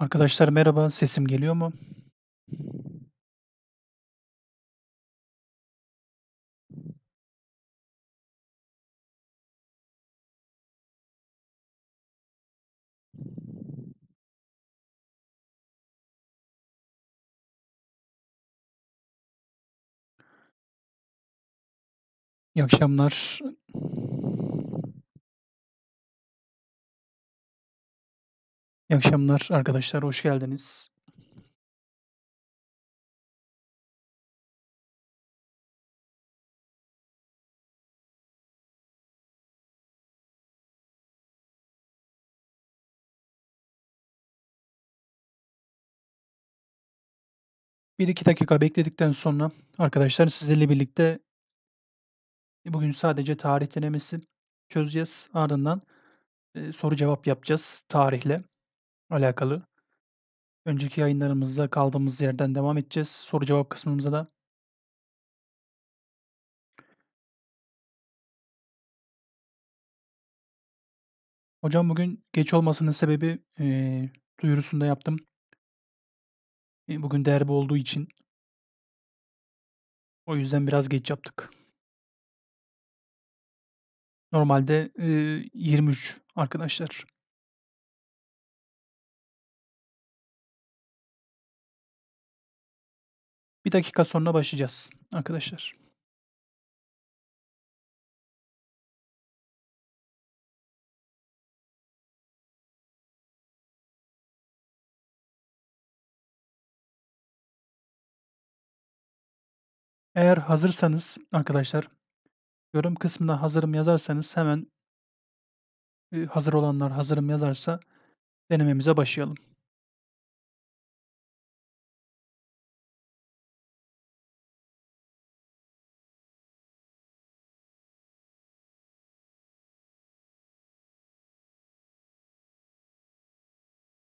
Arkadaşlar merhaba, sesim geliyor mu? İyi akşamlar. İyi akşamlar arkadaşlar, hoş geldiniz. Bir iki dakika bekledikten sonra arkadaşlar sizlerle birlikte e, bugün sadece tarih denemesi çözeceğiz. Ardından e, soru cevap yapacağız tarihle alakalı. Önceki yayınlarımızda kaldığımız yerden devam edeceğiz. Soru cevap kısmımıza da Hocam bugün geç olmasının sebebi e, duyurusunda yaptım. E, bugün derbi olduğu için. O yüzden biraz geç yaptık. Normalde e, 23 arkadaşlar. Bir dakika sonra başlayacağız arkadaşlar. Eğer hazırsanız arkadaşlar yorum kısmına hazırım yazarsanız hemen e, hazır olanlar hazırım yazarsa denememize başlayalım.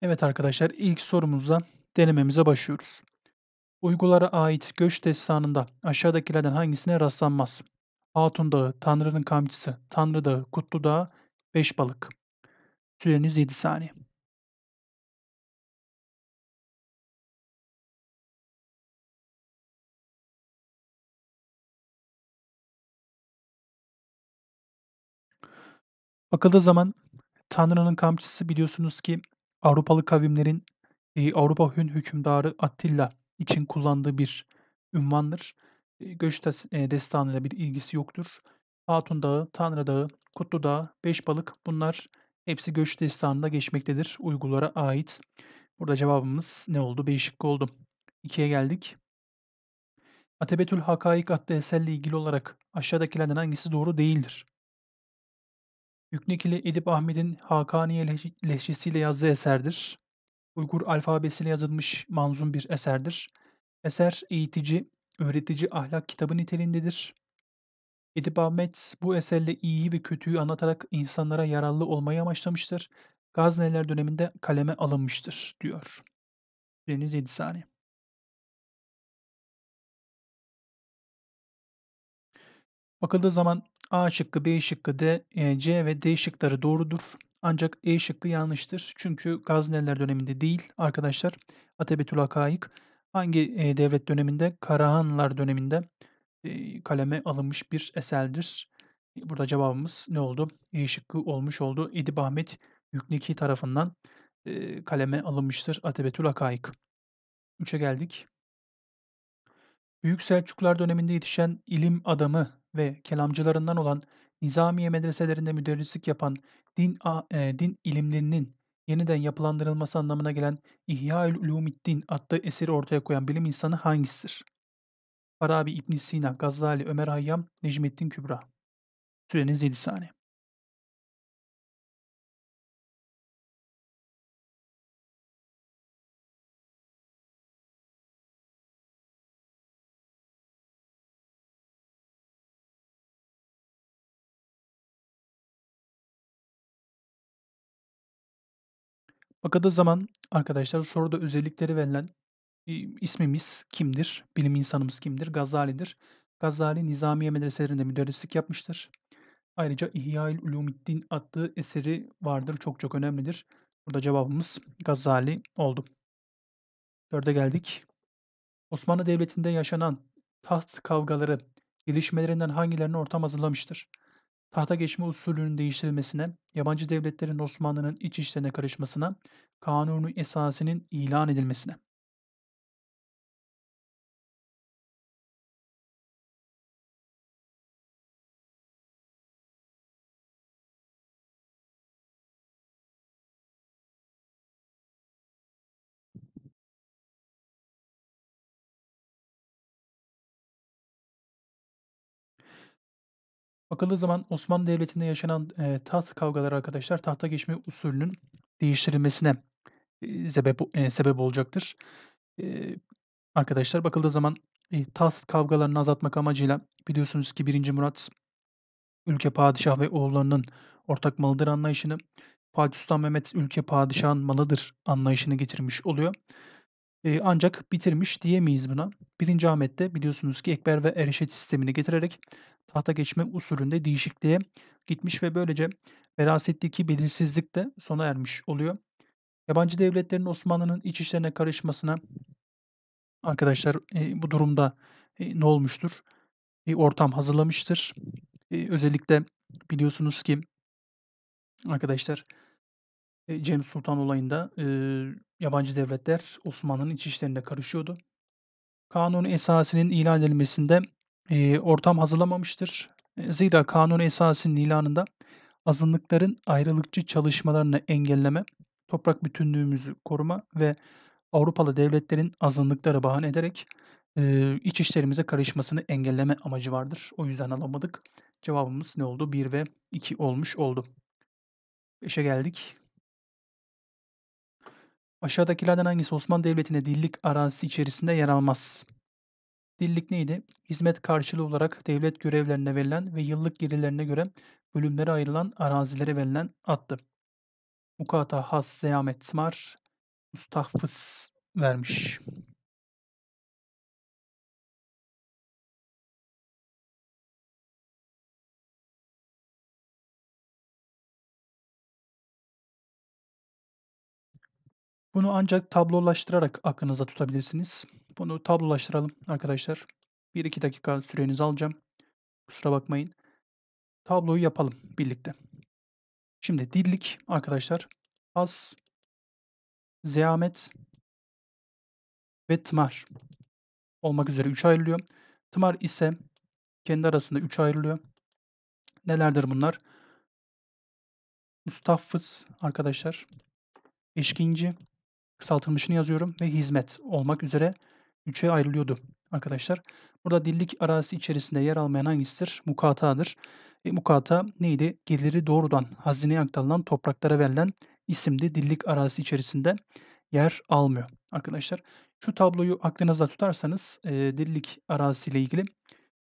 Evet arkadaşlar ilk sorumuza denememize başlıyoruz. Uygulara ait göç destanında aşağıdakilerden hangisine rastlanmaz? Hatun Dağı, Tanrı'nın Kamçısı, Tanrı Dağı, Kutlu Dağı, Beş Balık. Süreniz 7 saniye. Bakıldığı zaman Tanrı'nın kamçısı biliyorsunuz ki Avrupalı kavimlerin e, Avrupa Hun hükümdarı Attila için kullandığı bir ünvandır. E, göç e, destanıyla bir ilgisi yoktur. Hatun Dağı, Tanrı Dağı, Kutlu Dağı, Beş Balık bunlar hepsi göç destanında geçmektedir. Uygulara ait. Burada cevabımız ne oldu? Beşik oldu. İkiye geldik. Atebetül Hakaik adlı eserle ilgili olarak aşağıdakilerden hangisi doğru değildir? Yüknekili Edip Ahmet'in Hakaniye lehçesiyle yazdığı eserdir. Uygur alfabesiyle yazılmış manzum bir eserdir. Eser eğitici, öğretici ahlak kitabı niteliğindedir. Edip Ahmet bu eserle iyiyi ve kötüyü anlatarak insanlara yararlı olmayı amaçlamıştır. Gazneler döneminde kaleme alınmıştır diyor. Deniz 7 Bakıldığı zaman A şıkkı, B şıkkı, D, e, C ve D şıkları doğrudur. Ancak E şıkkı yanlıştır. Çünkü Gazneliler döneminde değil arkadaşlar. Atebetül Hakaik hangi e, devlet döneminde? Karahanlar döneminde e, kaleme alınmış bir eserdir. Burada cevabımız ne oldu? E şıkkı olmuş oldu. Edip Ahmet Yükneki tarafından e, kaleme alınmıştır Atebetül Hakaik. 3'e geldik. Büyük Selçuklar döneminde yetişen ilim adamı ve kelamcılarından olan Nizamiye medreselerinde müderrislik yapan din, e, din ilimlerinin yeniden yapılandırılması anlamına gelen İhya-ül Ulumiddin adlı eseri ortaya koyan bilim insanı hangisidir? Farabi İbn Sina, Gazali, Ömer Hayyam, Necmettin Kübra. Süreniz 7 saniye. Bakıldığı zaman arkadaşlar soruda özellikleri verilen ismimiz kimdir? Bilim insanımız kimdir? Gazali'dir. Gazali Nizamiye medreselerinde müderrislik yapmıştır. Ayrıca İhya-ül Ulumiddin adlı eseri vardır. Çok çok önemlidir. Burada cevabımız Gazali oldu. Dörde geldik. Osmanlı Devleti'nde yaşanan taht kavgaları gelişmelerinden hangilerini ortam hazırlamıştır? tahta geçme usulünün değiştirilmesine, yabancı devletlerin Osmanlı'nın iç işlerine karışmasına, kanunu esasının ilan edilmesine. Bakıldığı zaman Osmanlı Devleti'nde yaşanan e, taht kavgaları arkadaşlar tahta geçme usulünün değiştirilmesine e, sebep, e, sebep olacaktır. E, arkadaşlar bakıldığı zaman e, taht kavgalarını azaltmak amacıyla biliyorsunuz ki 1. Murat ülke padişah ve oğullarının ortak malıdır anlayışını, Fatih Sultan Mehmet ülke padişahın malıdır anlayışını getirmiş oluyor. E, ancak bitirmiş diyemeyiz buna. 1. Ahmet de biliyorsunuz ki Ekber ve Erişet sistemini getirerek tahta geçme usulünde değişikliğe gitmiş ve böylece verasetteki belirsizlik de sona ermiş oluyor. Yabancı devletlerin Osmanlı'nın iç işlerine karışmasına arkadaşlar e, bu durumda e, ne olmuştur? Bir e, ortam hazırlamıştır. E, özellikle biliyorsunuz ki arkadaşlar e, Cem Sultan olayında e, yabancı devletler Osmanlı'nın iç işlerine karışıyordu. Kanun esasının ilan edilmesinde e, ortam hazırlamamıştır. Zira kanun esasının ilanında azınlıkların ayrılıkçı çalışmalarını engelleme, toprak bütünlüğümüzü koruma ve Avrupalı devletlerin azınlıkları bahane ederek e, iç işlerimize karışmasını engelleme amacı vardır. O yüzden alamadık. Cevabımız ne oldu? 1 ve 2 olmuş oldu. 5'e geldik. Aşağıdakilerden hangisi Osmanlı Devleti'nde dillik arazisi içerisinde yer almaz? Dillik neydi? Hizmet karşılığı olarak devlet görevlerine verilen ve yıllık gelirlerine göre bölümlere ayrılan arazilere verilen addır. Mukata has seyamet smar mustahfız vermiş. Bunu ancak tablolaştırarak aklınıza tutabilirsiniz. Bunu tablolaştıralım arkadaşlar. 1-2 dakika sürenizi alacağım. Kusura bakmayın. Tabloyu yapalım birlikte. Şimdi dillik arkadaşlar. Az, zeamet ve tımar olmak üzere 3 ayrılıyor. Tımar ise kendi arasında 3 ayrılıyor. Nelerdir bunlar? Müstahfız arkadaşlar. Eşkinci, kısaltılmışını yazıyorum ve hizmet olmak üzere 3'e ayrılıyordu arkadaşlar. Burada dillik arazisi içerisinde yer almayan hangisidir? Mukata'dır. E, mukata neydi? Geliri doğrudan hazineye aktarılan topraklara verilen isimli dillik arazisi içerisinde yer almıyor arkadaşlar. Şu tabloyu aklınızda tutarsanız e, dillik arazisiyle ilgili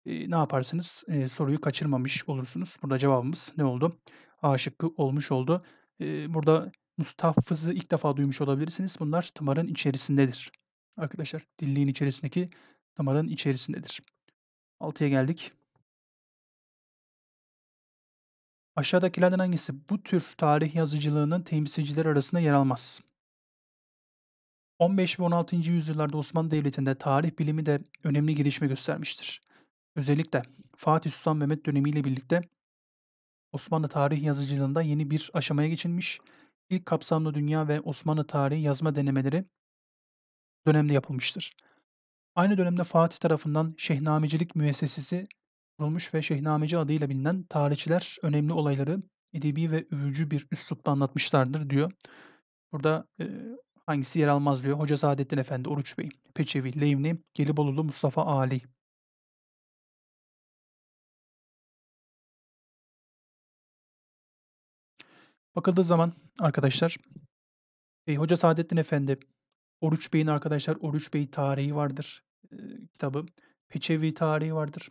e, ne yaparsınız? E, soruyu kaçırmamış olursunuz. Burada cevabımız ne oldu? A şıkkı olmuş oldu. E, burada Mustafız'ı ilk defa duymuş olabilirsiniz. Bunlar tımarın içerisindedir arkadaşlar dilliğin içerisindeki damarın içerisindedir. Altıya geldik. Aşağıdakilerden hangisi bu tür tarih yazıcılığının temsilcileri arasında yer almaz? 15 ve 16. yüzyıllarda Osmanlı Devleti'nde tarih bilimi de önemli gelişme göstermiştir. Özellikle Fatih Sultan Mehmet dönemiyle birlikte Osmanlı tarih yazıcılığında yeni bir aşamaya geçilmiş. İlk kapsamlı dünya ve Osmanlı tarihi yazma denemeleri dönemde yapılmıştır. Aynı dönemde Fatih tarafından Şehnamecilik müessesesi kurulmuş ve Şehnameci adıyla bilinen tarihçiler önemli olayları edebi ve övücü bir üslupla anlatmışlardır diyor. Burada e, hangisi yer almaz diyor. Hoca Saadettin Efendi, Oruç Bey, Peçevi, Leyimli, Gelibolulu, Mustafa Ali. Bakıldığı zaman arkadaşlar e, Hoca Saadettin Efendi Oruç Bey'in arkadaşlar Oruç Bey tarihi vardır e, kitabı. Peçevi tarihi vardır.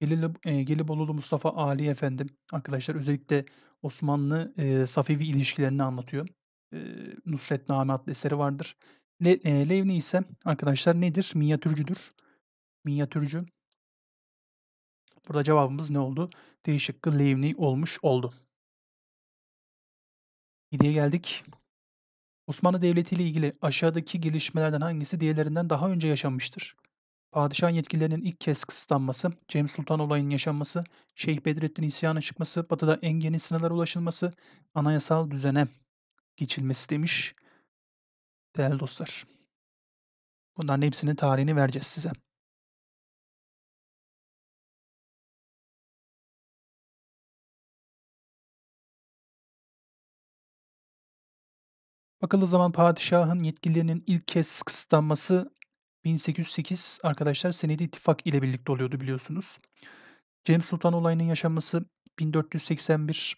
Gelib e, Gelibolulu Mustafa Ali Efendi arkadaşlar özellikle Osmanlı e, Safevi ilişkilerini anlatıyor. E, Nusretname adlı eseri vardır. Le, e, Levni ise arkadaşlar nedir? Minyatürcüdür. Minyatürcü. Burada cevabımız ne oldu? D şıkkı Levni olmuş oldu. Hediye geldik. Osmanlı Devleti ile ilgili aşağıdaki gelişmelerden hangisi diğerlerinden daha önce yaşanmıştır? Padişah yetkililerinin ilk kez kısıtlanması, Cem Sultan olayının yaşanması, Şeyh Bedrettin isyanı çıkması, batıda en yeni sınırlara ulaşılması, anayasal düzene geçilmesi demiş değerli dostlar. Bunların hepsinin tarihini vereceğiz size. Bakıldığı zaman padişahın yetkililerinin ilk kez kısıtlanması 1808 arkadaşlar senedi ittifak ile birlikte oluyordu biliyorsunuz. Cem Sultan olayının yaşanması 1481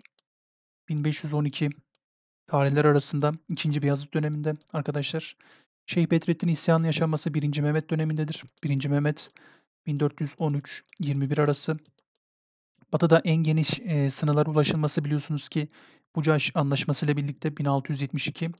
1512 tarihler arasında 2. Beyazıt döneminde arkadaşlar. Şeyh Bedrettin isyanı yaşanması 1. Mehmet dönemindedir. 1. Mehmet 1413-21 arası. Batı'da en geniş e, sınırlara ulaşılması biliyorsunuz ki Bucaş Anlaşması ile birlikte 1672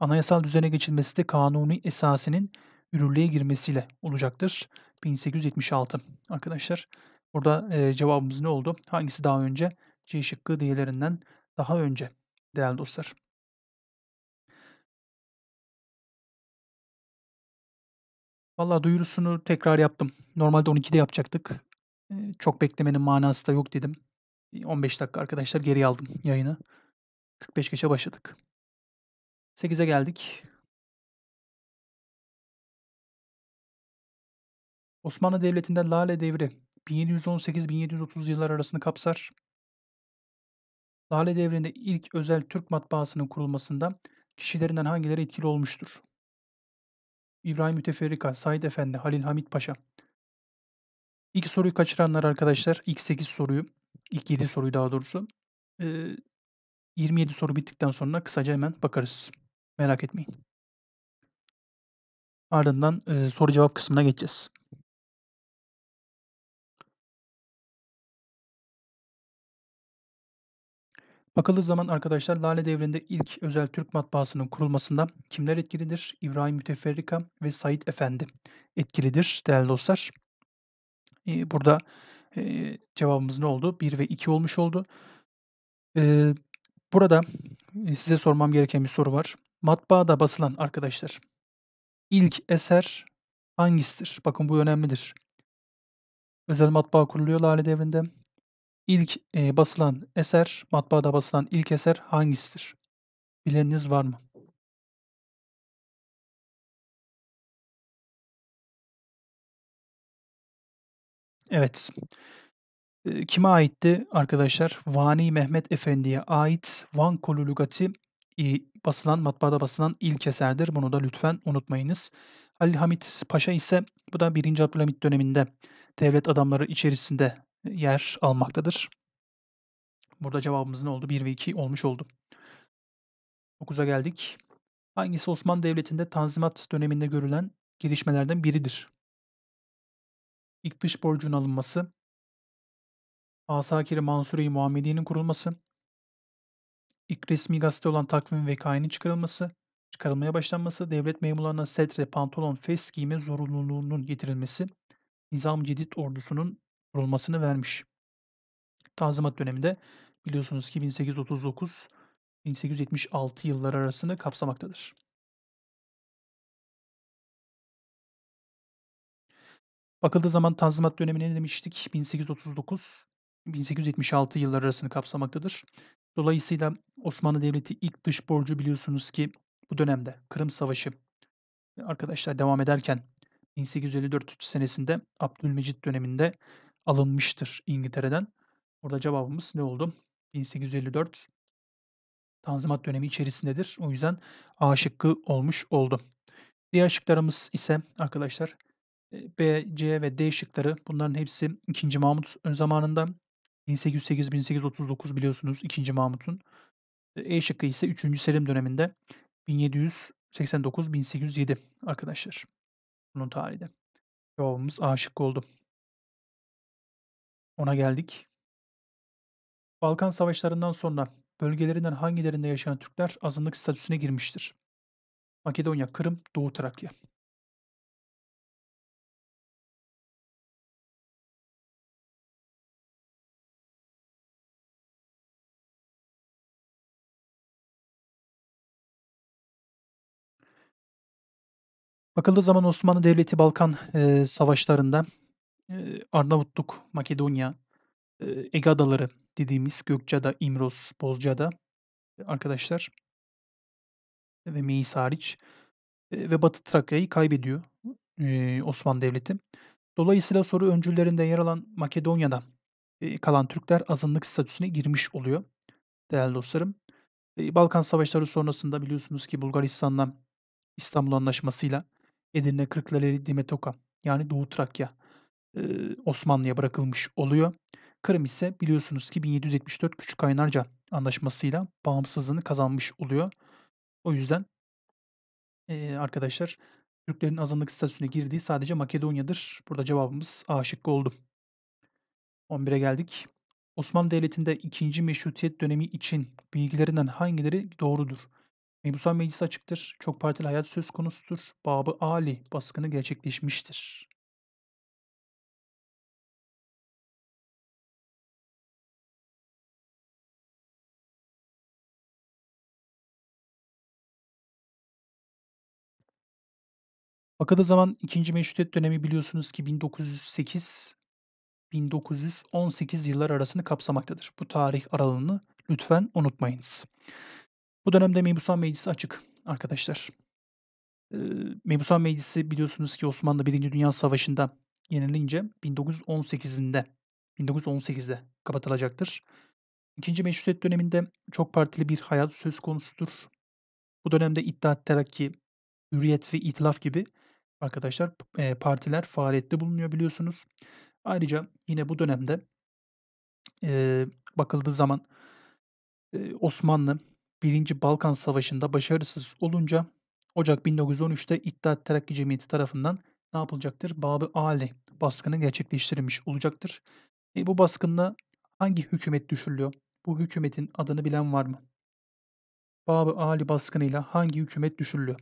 anayasal düzene geçilmesi de kanuni esasının yürürlüğe girmesiyle olacaktır. 1876 arkadaşlar. Burada e, cevabımız ne oldu? Hangisi daha önce? C şıkkı diğerlerinden daha önce değerli dostlar. Valla duyurusunu tekrar yaptım. Normalde 12'de yapacaktık. E, çok beklemenin manası da yok dedim. 15 dakika arkadaşlar geri aldım yayını. 45 geçe başladık. 8'e geldik. Osmanlı Devleti'nde Lale Devri 1718-1730 yılları arasını kapsar. Lale Devri'nde ilk özel Türk matbaasının kurulmasında kişilerinden hangileri etkili olmuştur? İbrahim Müteferrika, Said Efendi, Halil Hamit Paşa. İlk soruyu kaçıranlar arkadaşlar, ilk 8 soruyu, ilk 7 soruyu daha doğrusu, 27 soru bittikten sonra kısaca hemen bakarız. Merak etmeyin. Ardından e, soru cevap kısmına geçeceğiz. Bakıldığı zaman arkadaşlar Lale Devri'nde ilk özel Türk matbaasının kurulmasında kimler etkilidir? İbrahim Müteferrika ve Said Efendi etkilidir değerli dostlar. Ee, burada e, cevabımız ne oldu? 1 ve 2 olmuş oldu. Ee, burada size sormam gereken bir soru var. Matbaada basılan arkadaşlar ilk eser hangisidir? Bakın bu önemlidir. Özel matbaa kuruluyor Lale Devri'nde. İlk e, basılan eser, matbaada basılan ilk eser hangisidir? Bileniniz var mı? Evet. E, kime aitti arkadaşlar? Vani Mehmet Efendi'ye ait Van Kolu Lugati basılan, matbaada basılan ilk eserdir. Bunu da lütfen unutmayınız. Ali Hamit Paşa ise bu da 1. Abdülhamit döneminde devlet adamları içerisinde e, yer almaktadır. Burada cevabımız ne oldu? 1 ve 2 olmuş oldu. 9'a geldik. Hangisi Osmanlı Devleti'nde Tanzimat döneminde görülen gelişmelerden biridir? İlk dış borcun alınması, Asakir-i Mansure-i Muhammediye'nin kurulması, İlk resmi gazete olan takvim ve kayını çıkarılması, çıkarılmaya başlanması, devlet memurlarına setre, pantolon, fes giyme zorunluluğunun getirilmesi, nizam Cedid ordusunun kurulmasını vermiş. Tanzimat döneminde biliyorsunuz ki 1839-1876 yılları arasını kapsamaktadır. Bakıldığı zaman Tanzimat Dönemi ne demiştik? 1839-1876 yılları arasını kapsamaktadır. Dolayısıyla Osmanlı Devleti ilk dış borcu biliyorsunuz ki bu dönemde Kırım Savaşı arkadaşlar devam ederken 1854 senesinde Abdülmecit döneminde alınmıştır İngiltere'den. Orada cevabımız ne oldu? 1854 Tanzimat dönemi içerisindedir. O yüzden A şıkkı olmuş oldu. Diğer şıklarımız ise arkadaşlar e, B, C ve D şıkları bunların hepsi 2. Mahmut ön zamanında 1808-1839 biliyorsunuz 2. Mahmut'un. E, e şıkkı ise 3. Selim döneminde 1789-1807 arkadaşlar. Bunun tarihi de. Cevabımız A şıkkı oldu. Ona geldik. Balkan savaşlarından sonra bölgelerinden hangilerinde yaşayan Türkler azınlık statüsüne girmiştir? Makedonya, Kırım, Doğu Trakya. Bakıldığı zaman Osmanlı Devleti Balkan e, savaşlarında e, Arnavutluk, Makedonya, e, Ege Adaları dediğimiz Gökçeada, İmroz, Bozcaada arkadaşlar ve Meis hariç e, ve Batı Trakya'yı kaybediyor e, Osmanlı Devleti. Dolayısıyla soru öncüllerinde yer alan Makedonya'da e, kalan Türkler azınlık statüsüne girmiş oluyor değerli dostlarım. Balkan Savaşları sonrasında biliyorsunuz ki Bulgaristan'la İstanbul Anlaşması'yla Edirne, Kırklareli, Dimetokan yani Doğu Trakya e, Osmanlı'ya bırakılmış oluyor. Kırım ise biliyorsunuz ki 1774 Küçük Kaynarca anlaşmasıyla bağımsızlığını kazanmış oluyor. O yüzden e, arkadaşlar Türklerin azınlık statüsüne girdiği sadece Makedonya'dır. Burada cevabımız A şıkkı oldu. 11'e geldik. Osmanlı Devleti'nde ikinci Meşrutiyet dönemi için bilgilerinden hangileri doğrudur? Mebusan meclis açıktır. Çok partili hayat söz konusudur. Babı Ali baskını gerçekleşmiştir. Bakıldığı zaman 2. Meşrutiyet dönemi biliyorsunuz ki 1908 1918 yıllar arasını kapsamaktadır. Bu tarih aralığını lütfen unutmayınız. Bu dönemde Mebusan Meclisi açık arkadaşlar. Mebusan Meclisi biliyorsunuz ki Osmanlı 1. Dünya Savaşı'nda yenilince 1918'inde 1918'de kapatılacaktır. İkinci Meşrutiyet döneminde çok partili bir hayat söz konusudur. Bu dönemde İttihat Terakki, Hürriyet ve İtilaf gibi arkadaşlar partiler faaliyette bulunuyor biliyorsunuz. Ayrıca yine bu dönemde bakıldığı zaman Osmanlı Birinci Balkan Savaşı'nda başarısız olunca Ocak 1913'te İttihat Terakki Cemiyeti tarafından ne yapılacaktır? Babı Ali baskını gerçekleştirilmiş olacaktır. E, bu baskında hangi hükümet düşürülüyor? Bu hükümetin adını bilen var mı? Babı Ali baskınıyla hangi hükümet düşürülüyor?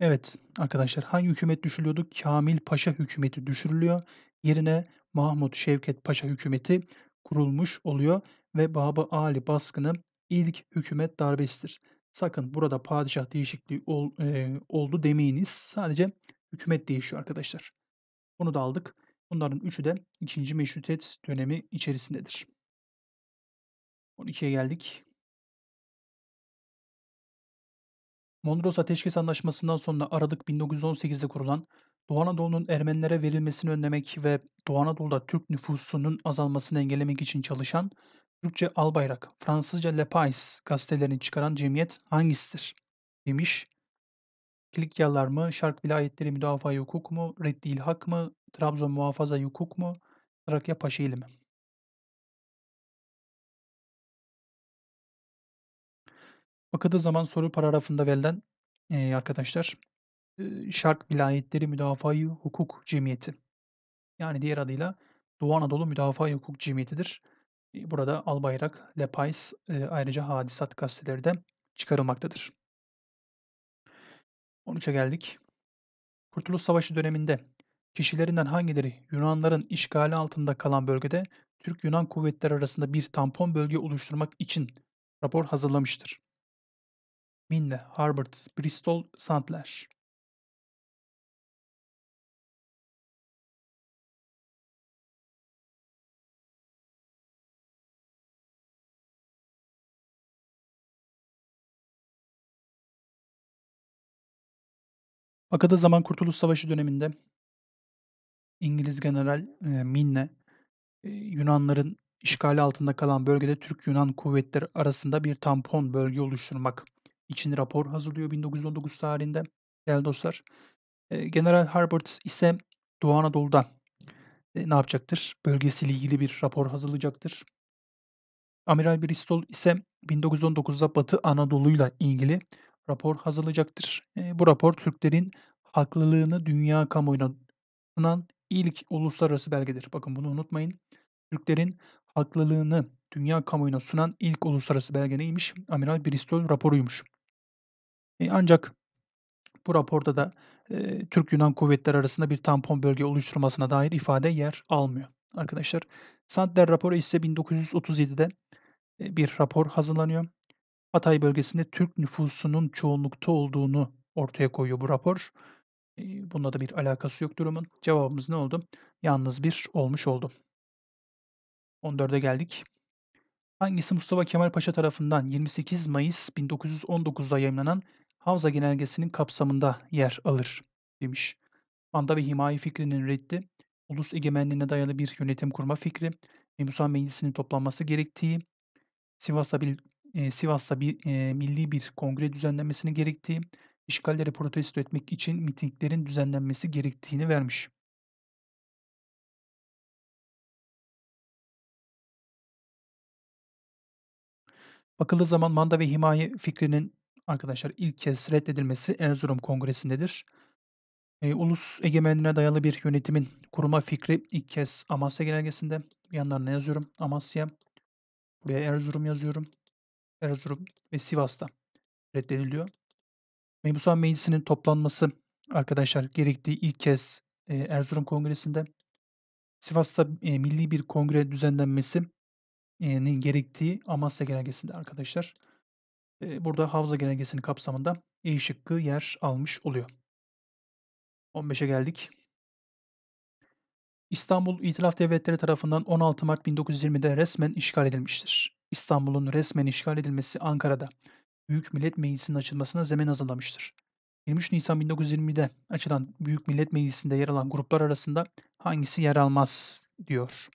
Evet arkadaşlar hangi hükümet düşürülüyordu? Kamil Paşa hükümeti düşürülüyor. Yerine Mahmut Şevket Paşa hükümeti kurulmuş oluyor ve Baba Ali baskını ilk hükümet darbesidir. Sakın burada padişah değişikliği ol, e, oldu demeyiniz. Sadece hükümet değişiyor arkadaşlar. Bunu da aldık. Bunların üçü de 2. Meşrutiyet dönemi içerisindedir. 12'ye geldik. Mondros Ateşkes Anlaşması'ndan sonra Aralık 1918'de kurulan Doğu Anadolu'nun Ermenilere verilmesini önlemek ve Doğu Anadolu'da Türk nüfusunun azalmasını engellemek için çalışan Türkçe Albayrak, Fransızca Le Pais gazetelerini çıkaran cemiyet hangisidir? demiş. Kilikyalar mı, Şark Vilayetleri Müdafaa Hukuk mu, Reddi İlhak mı, Trabzon Muhafaza Hukuk mu, Trakya Paşaeli mi? Bakıldığı zaman soru paragrafında verilen e, arkadaşlar Şark Vilayetleri Müdafaa-i Hukuk Cemiyeti. Yani diğer adıyla Doğu Anadolu Müdafaa-i Hukuk Cemiyeti'dir. burada Albayrak, Lepays e, ayrıca Hadisat gazeteleri de çıkarılmaktadır. 13'e geldik. Kurtuluş Savaşı döneminde kişilerinden hangileri Yunanların işgali altında kalan bölgede Türk-Yunan kuvvetleri arasında bir tampon bölge oluşturmak için rapor hazırlamıştır? Minne, Harvard, Bristol, Sandler. Fakat zaman Kurtuluş Savaşı döneminde İngiliz General Minne Yunanların işgali altında kalan bölgede Türk-Yunan kuvvetleri arasında bir tampon bölge oluşturmak için rapor hazırlıyor 1919 tarihinde gel dostlar. General Harbert ise Doğu Anadolu'da ne yapacaktır? Bölgesiyle ilgili bir rapor hazırlayacaktır. Amiral Bristol ise 1919'da Batı Anadolu'yla ilgili rapor hazırlayacaktır. Bu rapor Türklerin haklılığını dünya kamuoyuna sunan ilk uluslararası belgedir. Bakın bunu unutmayın. Türklerin haklılığını dünya kamuoyuna sunan ilk uluslararası belge neymiş? Amiral Bristol raporuymuş. E, ancak bu raporda da e, Türk-Yunan kuvvetler arasında bir tampon bölge oluşturmasına dair ifade yer almıyor. Arkadaşlar Sandler raporu ise 1937'de e, bir rapor hazırlanıyor. Hatay bölgesinde Türk nüfusunun çoğunlukta olduğunu ortaya koyuyor bu rapor. E, bununla da bir alakası yok durumun. Cevabımız ne oldu? Yalnız bir olmuş oldu. 14'e geldik. Hangisi Mustafa Kemal Paşa tarafından 28 Mayıs 1919'da yayınlanan Havza genelgesinin kapsamında yer alır demiş. Manda ve himaye fikrinin reddi, ulus egemenliğine dayalı bir yönetim kurma fikri ve Musa Meclisi'nin toplanması gerektiği, Sivas'ta bir, e, Sivas'ta bir e, milli bir kongre düzenlenmesinin gerektiği, işgalleri protesto etmek için mitinglerin düzenlenmesi gerektiğini vermiş. Bakıldığı zaman manda ve himaye fikrinin arkadaşlar ilk kez reddedilmesi Erzurum Kongresi'ndedir. E, ulus egemenliğine dayalı bir yönetimin kurulma fikri ilk kez Amasya Genelgesi'nde. Yanlarına yazıyorum Amasya. Buraya Erzurum yazıyorum. Erzurum ve Sivas'ta reddediliyor. Mebusan Meclisi'nin toplanması arkadaşlar gerektiği ilk kez e, Erzurum Kongresi'nde. Sivas'ta e, milli bir kongre düzenlenmesinin gerektiği Amasya Genelgesi'nde arkadaşlar burada havza genelgesinin kapsamında E şıkkı yer almış oluyor. 15'e geldik. İstanbul İtilaf Devletleri tarafından 16 Mart 1920'de resmen işgal edilmiştir. İstanbul'un resmen işgal edilmesi Ankara'da Büyük Millet Meclisi'nin açılmasına zemin hazırlamıştır. 23 Nisan 1920'de açılan Büyük Millet Meclisi'nde yer alan gruplar arasında hangisi yer almaz diyor.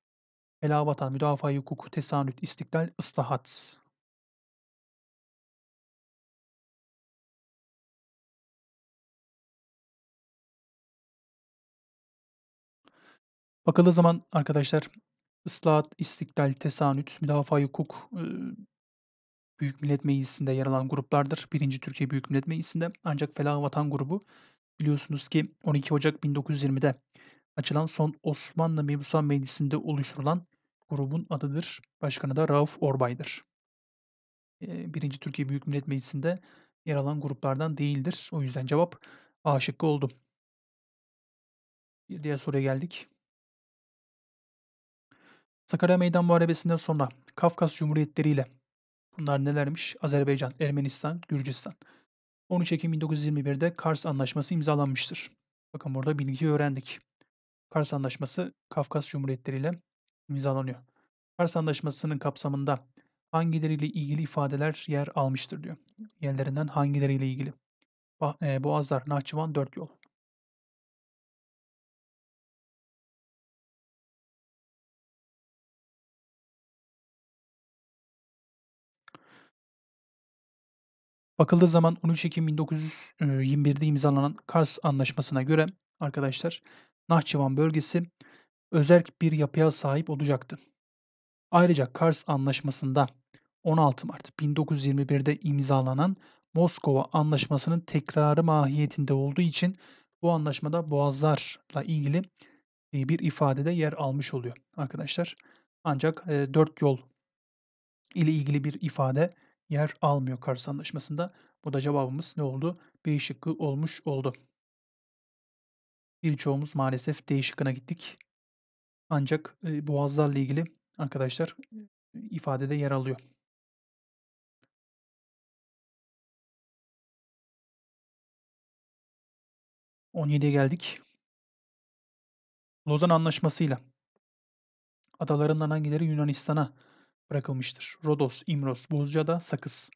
Elavatan, müdafaa hukuku, tesanüt, istiklal, ıslahat. Bakıldığı zaman arkadaşlar ıslahat, istiklal, tesanüt, müdafaa hukuk Büyük Millet Meclisi'nde yer alan gruplardır. Birinci Türkiye Büyük Millet Meclisi'nde ancak Felah Vatan grubu biliyorsunuz ki 12 Ocak 1920'de açılan son Osmanlı Mebusan Meclisi'nde oluşturulan grubun adıdır. Başkanı da Rauf Orbay'dır. Birinci Türkiye Büyük Millet Meclisi'nde yer alan gruplardan değildir. O yüzden cevap A şıkkı oldu. Bir diğer soruya geldik. Sakarya Meydan Muharebesi'nden sonra Kafkas Cumhuriyetleri ile bunlar nelermiş? Azerbaycan, Ermenistan, Gürcistan. 13 Ekim 1921'de Kars Anlaşması imzalanmıştır. Bakın burada bilgiyi öğrendik. Kars Anlaşması Kafkas Cumhuriyetleri ile imzalanıyor. Kars Anlaşması'nın kapsamında hangileriyle ilgili ifadeler yer almıştır diyor. Yerlerinden hangileriyle ilgili. E, Boğazlar, Nahçıvan, Dört Yol. Bakıldığı zaman 13 Ekim 1921'de imzalanan Kars Anlaşması'na göre arkadaşlar Nahçıvan bölgesi özerk bir yapıya sahip olacaktı. Ayrıca Kars Anlaşması'nda 16 Mart 1921'de imzalanan Moskova Anlaşması'nın tekrarı mahiyetinde olduğu için bu anlaşmada boğazlarla ilgili bir ifadede yer almış oluyor arkadaşlar. Ancak e, dört yol ile ilgili bir ifade yer almıyor Kars Anlaşması'nda. Bu da cevabımız ne oldu? B şıkkı olmuş oldu. Birçoğumuz maalesef D şıkkına gittik. Ancak e, boğazlarla ilgili arkadaşlar e, ifadede yer alıyor. On geldik. Lozan Anlaşması'yla adalarından hangileri Yunanistan'a bırakılmıştır. Rodos, İmros, Bozcaada, Sakız.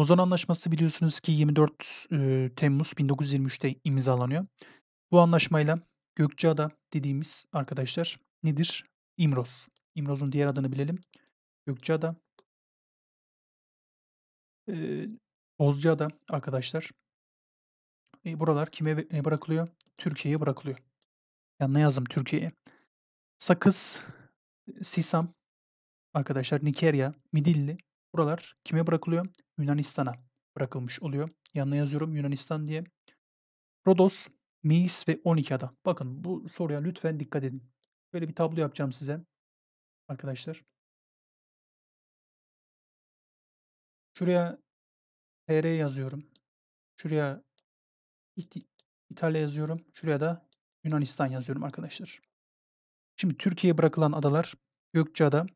Lozan Anlaşması biliyorsunuz ki 24 e, Temmuz 1923'te imzalanıyor. Bu anlaşmayla Gökçeada dediğimiz arkadaşlar nedir? İmroz. İmroz'un diğer adını bilelim. Gökçeada. E, Bozcaada arkadaşlar. E, buralar kime e, bırakılıyor? Türkiye'ye bırakılıyor. Yani ne yazdım Türkiye'ye. Sakız, e, Sisam arkadaşlar Nikerya, Midilli buralar kime bırakılıyor? Yunanistan'a bırakılmış oluyor. Yanına yazıyorum Yunanistan diye. Rodos, Mis ve 12 ada. Bakın bu soruya lütfen dikkat edin. Böyle bir tablo yapacağım size arkadaşlar. Şuraya TR yazıyorum. Şuraya İtalya yazıyorum. Şuraya da Yunanistan yazıyorum arkadaşlar. Şimdi Türkiye'ye bırakılan adalar Gökçeada,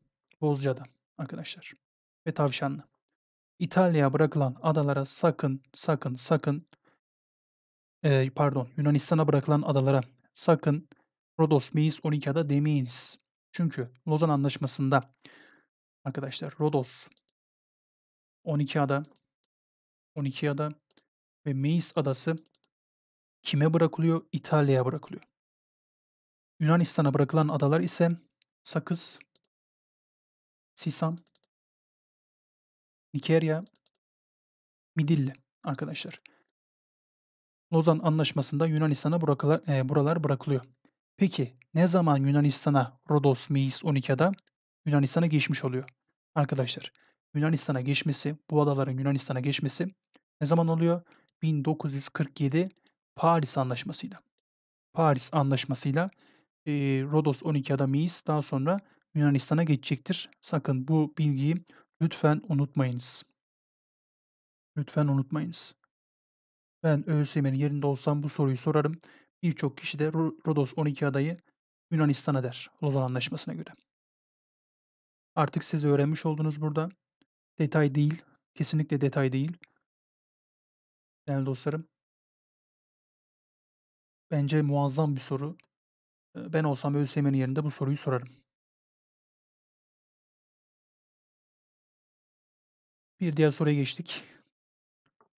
Bozcaada arkadaşlar ve Tavşanlı. İtalya'ya bırakılan adalara sakın, sakın, sakın e, pardon Yunanistan'a bırakılan adalara sakın Rodos, Meis, 12 ada demeyiniz. Çünkü Lozan Anlaşması'nda arkadaşlar Rodos, 12 ada, 12 ada ve Meis adası kime bırakılıyor? İtalya'ya bırakılıyor. Yunanistan'a bırakılan adalar ise Sakız, Sisan, Nikerya, Midilli arkadaşlar. Lozan Anlaşması'nda Yunanistan'a e, buralar bırakılıyor. Peki ne zaman Yunanistan'a Rodos Meis 12'da Yunanistan'a geçmiş oluyor? Arkadaşlar Yunanistan'a geçmesi, bu adaların Yunanistan'a geçmesi ne zaman oluyor? 1947 Paris Anlaşması'yla. Paris Anlaşması'yla e, Rodos 12 ada Meis daha sonra Yunanistan'a geçecektir. Sakın bu bilgiyi Lütfen unutmayınız. Lütfen unutmayınız. Ben ÖSYM'nin yerinde olsam bu soruyu sorarım. Birçok kişi de Rodos 12 adayı Yunanistan'a der Lozan Anlaşması'na göre. Artık siz öğrenmiş oldunuz burada. Detay değil, kesinlikle detay değil. Değerli dostlarım, bence muazzam bir soru. Ee, ben olsam ÖSYM'nin yerinde bu soruyu sorarım. Bir diğer soruya geçtik.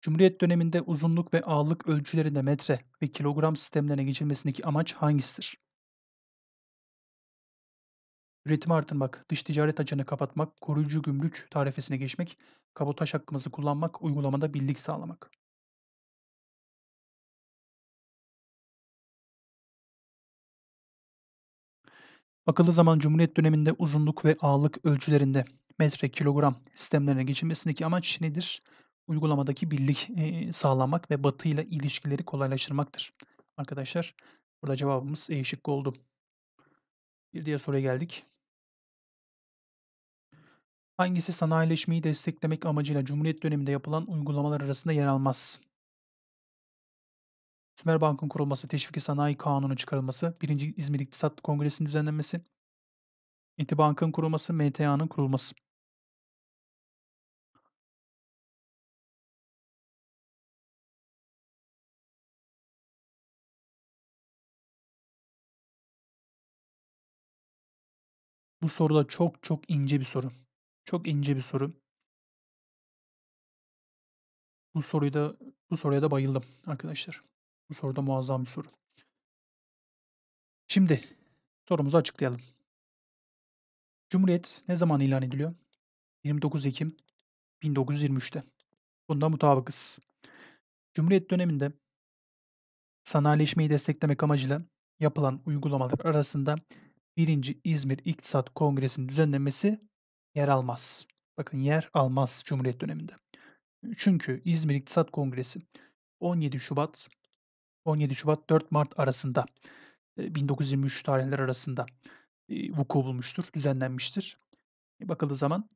Cumhuriyet döneminde uzunluk ve ağırlık ölçülerinde metre ve kilogram sistemlerine geçilmesindeki amaç hangisidir? Üretimi artırmak, dış ticaret açığını kapatmak, koruyucu gümrük tarifesine geçmek, kabotaj hakkımızı kullanmak, uygulamada birlik sağlamak. Bakıldığı zaman Cumhuriyet döneminde uzunluk ve ağırlık ölçülerinde metre kilogram sistemlerine geçilmesindeki amaç nedir? Uygulamadaki birlik sağlamak ve batı ile ilişkileri kolaylaştırmaktır. Arkadaşlar burada cevabımız E şıkkı oldu. Bir diğer soruya geldik. Hangisi sanayileşmeyi desteklemek amacıyla Cumhuriyet döneminde yapılan uygulamalar arasında yer almaz? Sümer Bank'ın kurulması, Teşviki Sanayi Kanunu çıkarılması, 1. İzmir İktisat Kongresi'nin düzenlenmesi, İTİ Bank'ın kurulması, MTA'nın kurulması. Bu soru da çok çok ince bir soru. Çok ince bir soru. Bu soruyu da bu soruya da bayıldım arkadaşlar. Bu soru da muazzam bir soru. Şimdi sorumuzu açıklayalım. Cumhuriyet ne zaman ilan ediliyor? 29 Ekim 1923'te. Bunda mutabıkız. Cumhuriyet döneminde sanayileşmeyi desteklemek amacıyla yapılan uygulamalar arasında 1. İzmir İktisat Kongresi'nin düzenlenmesi yer almaz. Bakın yer almaz Cumhuriyet döneminde. Çünkü İzmir İktisat Kongresi 17 Şubat 17 Şubat 4 Mart arasında 1923 tarihler arasında vuku bulmuştur, düzenlenmiştir. E, bakıldığı zaman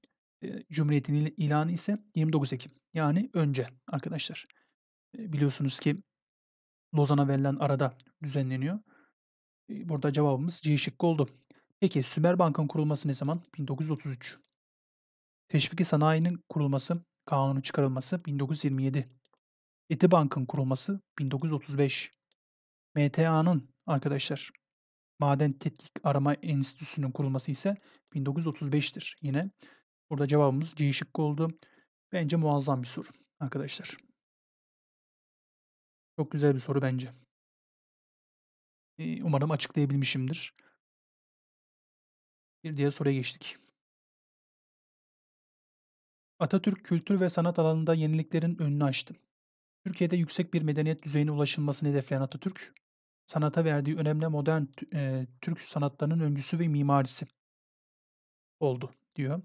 Cumhuriyet'in ilanı ise 29 Ekim. Yani önce arkadaşlar. E, biliyorsunuz ki Lozan'a verilen arada düzenleniyor. Burada cevabımız C şıkkı oldu. Peki Sümer Bank'ın kurulması ne zaman? 1933. Teşviki Sanayi'nin kurulması, kanunu çıkarılması 1927. Eti Bank'ın kurulması 1935. MTA'nın arkadaşlar Maden Tetkik Arama Enstitüsü'nün kurulması ise 1935'tir. Yine burada cevabımız C şıkkı oldu. Bence muazzam bir soru arkadaşlar. Çok güzel bir soru bence umarım açıklayabilmişimdir. Bir diğer soruya geçtik. Atatürk kültür ve sanat alanında yeniliklerin önünü açtı. Türkiye'de yüksek bir medeniyet düzeyine ulaşılmasını hedefleyen Atatürk, sanata verdiği önemli modern tü- Türk sanatlarının öncüsü ve mimarisi oldu, diyor.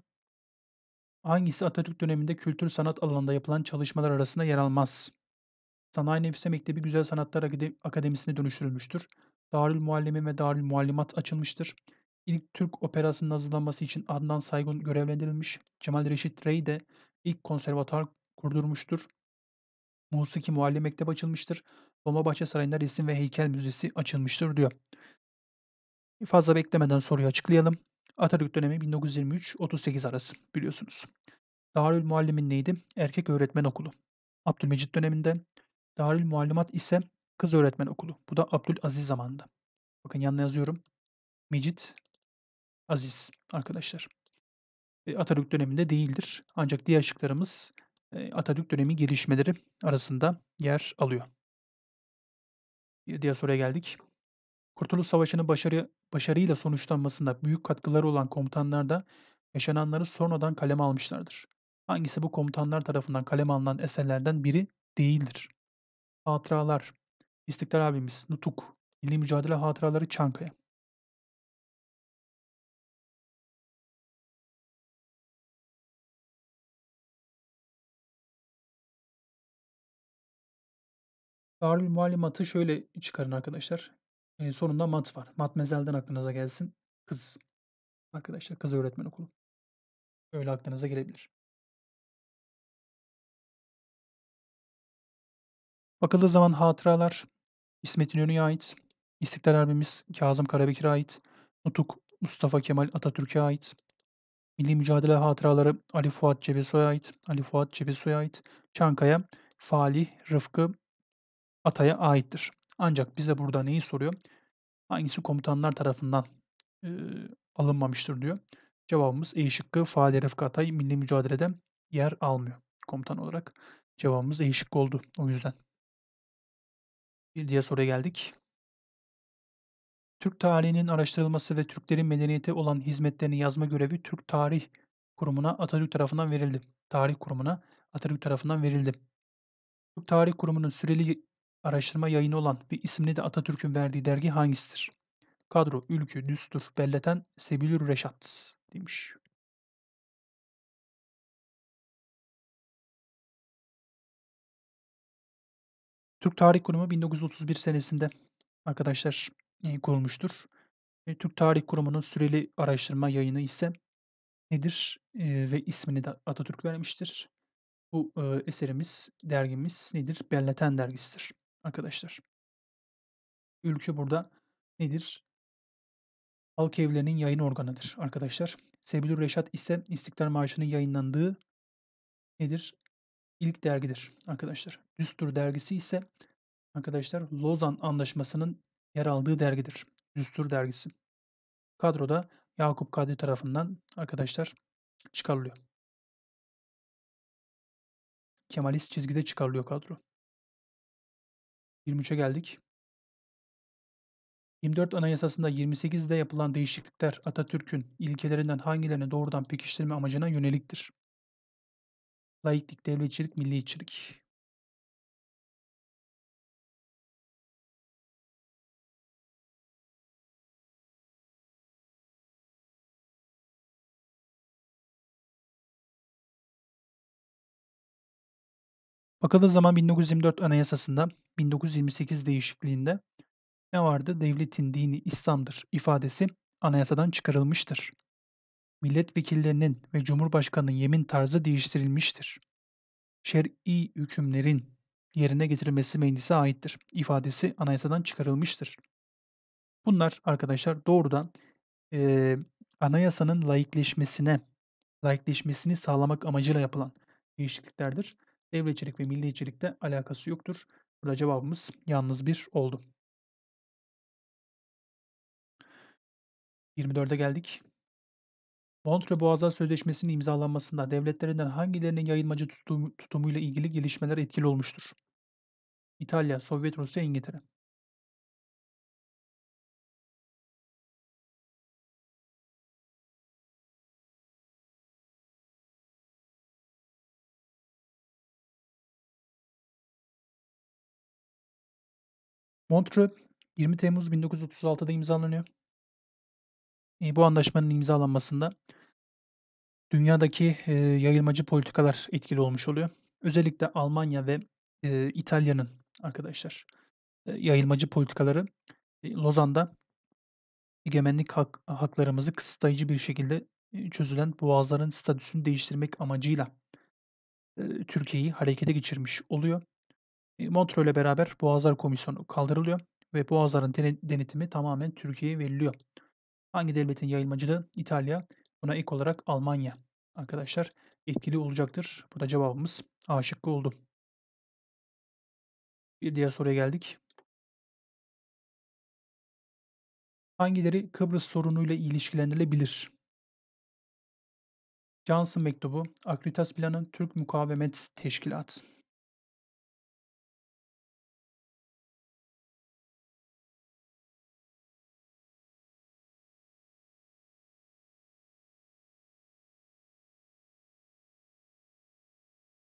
Hangisi Atatürk döneminde kültür sanat alanında yapılan çalışmalar arasında yer almaz? Sanayi Nefise Mektebi Güzel Sanatlar Akade- Akademisi'ne dönüştürülmüştür. Darül Muallime ve Darül Muallimat açılmıştır. İlk Türk operasının hazırlanması için Adnan Saygun görevlendirilmiş. Cemal Reşit Rey de ilk konservatuar kurdurmuştur. Musiki Mualli Mektep açılmıştır. Dolmabahçe Sarayı'nda resim ve heykel müzesi açılmıştır diyor. Fazla beklemeden soruyu açıklayalım. Atatürk dönemi 1923-38 arası biliyorsunuz. Darül Muallimin neydi? Erkek öğretmen okulu. Abdülmecit döneminde Darül Muallimat ise Kız Öğretmen Okulu. Bu da Abdülaziz zamanında. Bakın yanına yazıyorum. Mecit Aziz arkadaşlar. E, Atatürk döneminde değildir. Ancak diğer şıklarımız e, Atatürk dönemi gelişmeleri arasında yer alıyor. Bir diğer soruya geldik. Kurtuluş Savaşı'nın başarı, başarıyla sonuçlanmasında büyük katkıları olan komutanlar da yaşananları sonradan kaleme almışlardır. Hangisi bu komutanlar tarafından kaleme alınan eserlerden biri değildir? Hatıralar, İstiklal abimiz Nutuk, Milli Mücadele Hatıraları Çankaya. Darül Muallimat'ı şöyle çıkarın arkadaşlar. E, sonunda mat var. Mat mezelden aklınıza gelsin. Kız. Arkadaşlar kız öğretmen okulu. Öyle aklınıza gelebilir. Bakıldığı zaman hatıralar İsmet İnönü'ye ait. İstiklal Harbimiz Kazım Karabekir'e ait. Nutuk Mustafa Kemal Atatürk'e ait. Milli Mücadele Hatıraları Ali Fuat Cebesoy'a ait. Ali Fuat Cebesoy'a ait. Çankaya Fali Rıfkı Atay'a aittir. Ancak bize burada neyi soruyor? Hangisi komutanlar tarafından e, alınmamıştır diyor. Cevabımız E şıkkı Fahri Rıfkı Atay milli mücadelede yer almıyor komutan olarak. Cevabımız E şıkkı oldu o yüzden. Bir diğer soruya geldik. Türk tarihinin araştırılması ve Türklerin medeniyete olan hizmetlerini yazma görevi Türk Tarih Kurumu'na Atatürk tarafından verildi. Tarih Kurumu'na Atatürk tarafından verildi. Türk Tarih Kurumu'nun süreli araştırma yayını olan bir ismini de Atatürk'ün verdiği dergi hangisidir? Kadro, Ülkü, Düstur, Belleten, Sebilür Reşat demiş. Türk Tarih Kurumu 1931 senesinde arkadaşlar e, kurulmuştur. E, Türk Tarih Kurumu'nun süreli araştırma yayını ise nedir e, ve ismini de Atatürk vermiştir. Bu e, eserimiz, dergimiz nedir? Belleten dergisidir arkadaşlar. Ülke burada nedir? Halk evlerinin yayın organıdır arkadaşlar. Sebilur Reşat ise İstiklal Marşı'nın yayınlandığı nedir? ilk dergidir arkadaşlar. Düstur dergisi ise arkadaşlar Lozan Anlaşması'nın yer aldığı dergidir. Düstur dergisi. Kadroda Yakup Kadri tarafından arkadaşlar çıkarılıyor. Kemalist çizgide çıkarılıyor kadro. 23'e geldik. 24 Anayasası'nda 28'de yapılan değişiklikler Atatürk'ün ilkelerinden hangilerini doğrudan pekiştirme amacına yöneliktir? Laiklik, devletçilik, milliyetçilik. Bakıldığı zaman 1924 Anayasası'nda 1928 değişikliğinde ne vardı? Devletin dini İslam'dır ifadesi anayasadan çıkarılmıştır milletvekillerinin ve cumhurbaşkanının yemin tarzı değiştirilmiştir. Şer'i hükümlerin yerine getirilmesi meclise aittir ifadesi anayasadan çıkarılmıştır. Bunlar arkadaşlar doğrudan e, anayasanın laikleşmesine, laikleşmesini sağlamak amacıyla yapılan değişikliklerdir. Devletçilik ve milliyetçilikte alakası yoktur. Burada cevabımız yalnız bir oldu. 24'e geldik. Montre Boğazlar Sözleşmesi'nin imzalanmasında devletlerinden hangilerinin yayılmacı tutumuyla ilgili gelişmeler etkili olmuştur? İtalya, Sovyet Rusya, İngiltere. Montre 20 Temmuz 1936'da imzalanıyor. E, bu anlaşmanın imzalanmasında dünyadaki e, yayılmacı politikalar etkili olmuş oluyor. Özellikle Almanya ve e, İtalya'nın arkadaşlar e, yayılmacı politikaları e, Lozan'da egemenlik hak, haklarımızı kısıtlayıcı bir şekilde e, çözülen boğazların statüsünü değiştirmek amacıyla e, Türkiye'yi harekete geçirmiş oluyor. E, Montreux ile beraber Boğazlar Komisyonu kaldırılıyor ve Boğazların denetimi tamamen Türkiye'ye veriliyor. Hangi devletin yayılmacılığı? İtalya. Buna ilk olarak Almanya arkadaşlar etkili olacaktır. Bu da cevabımız A şıkkı oldu. Bir diğer soruya geldik. Hangileri Kıbrıs sorunuyla ilişkilendirilebilir? Johnson Mektubu, Akritas Planı, Türk Mukavemet Teşkilatı.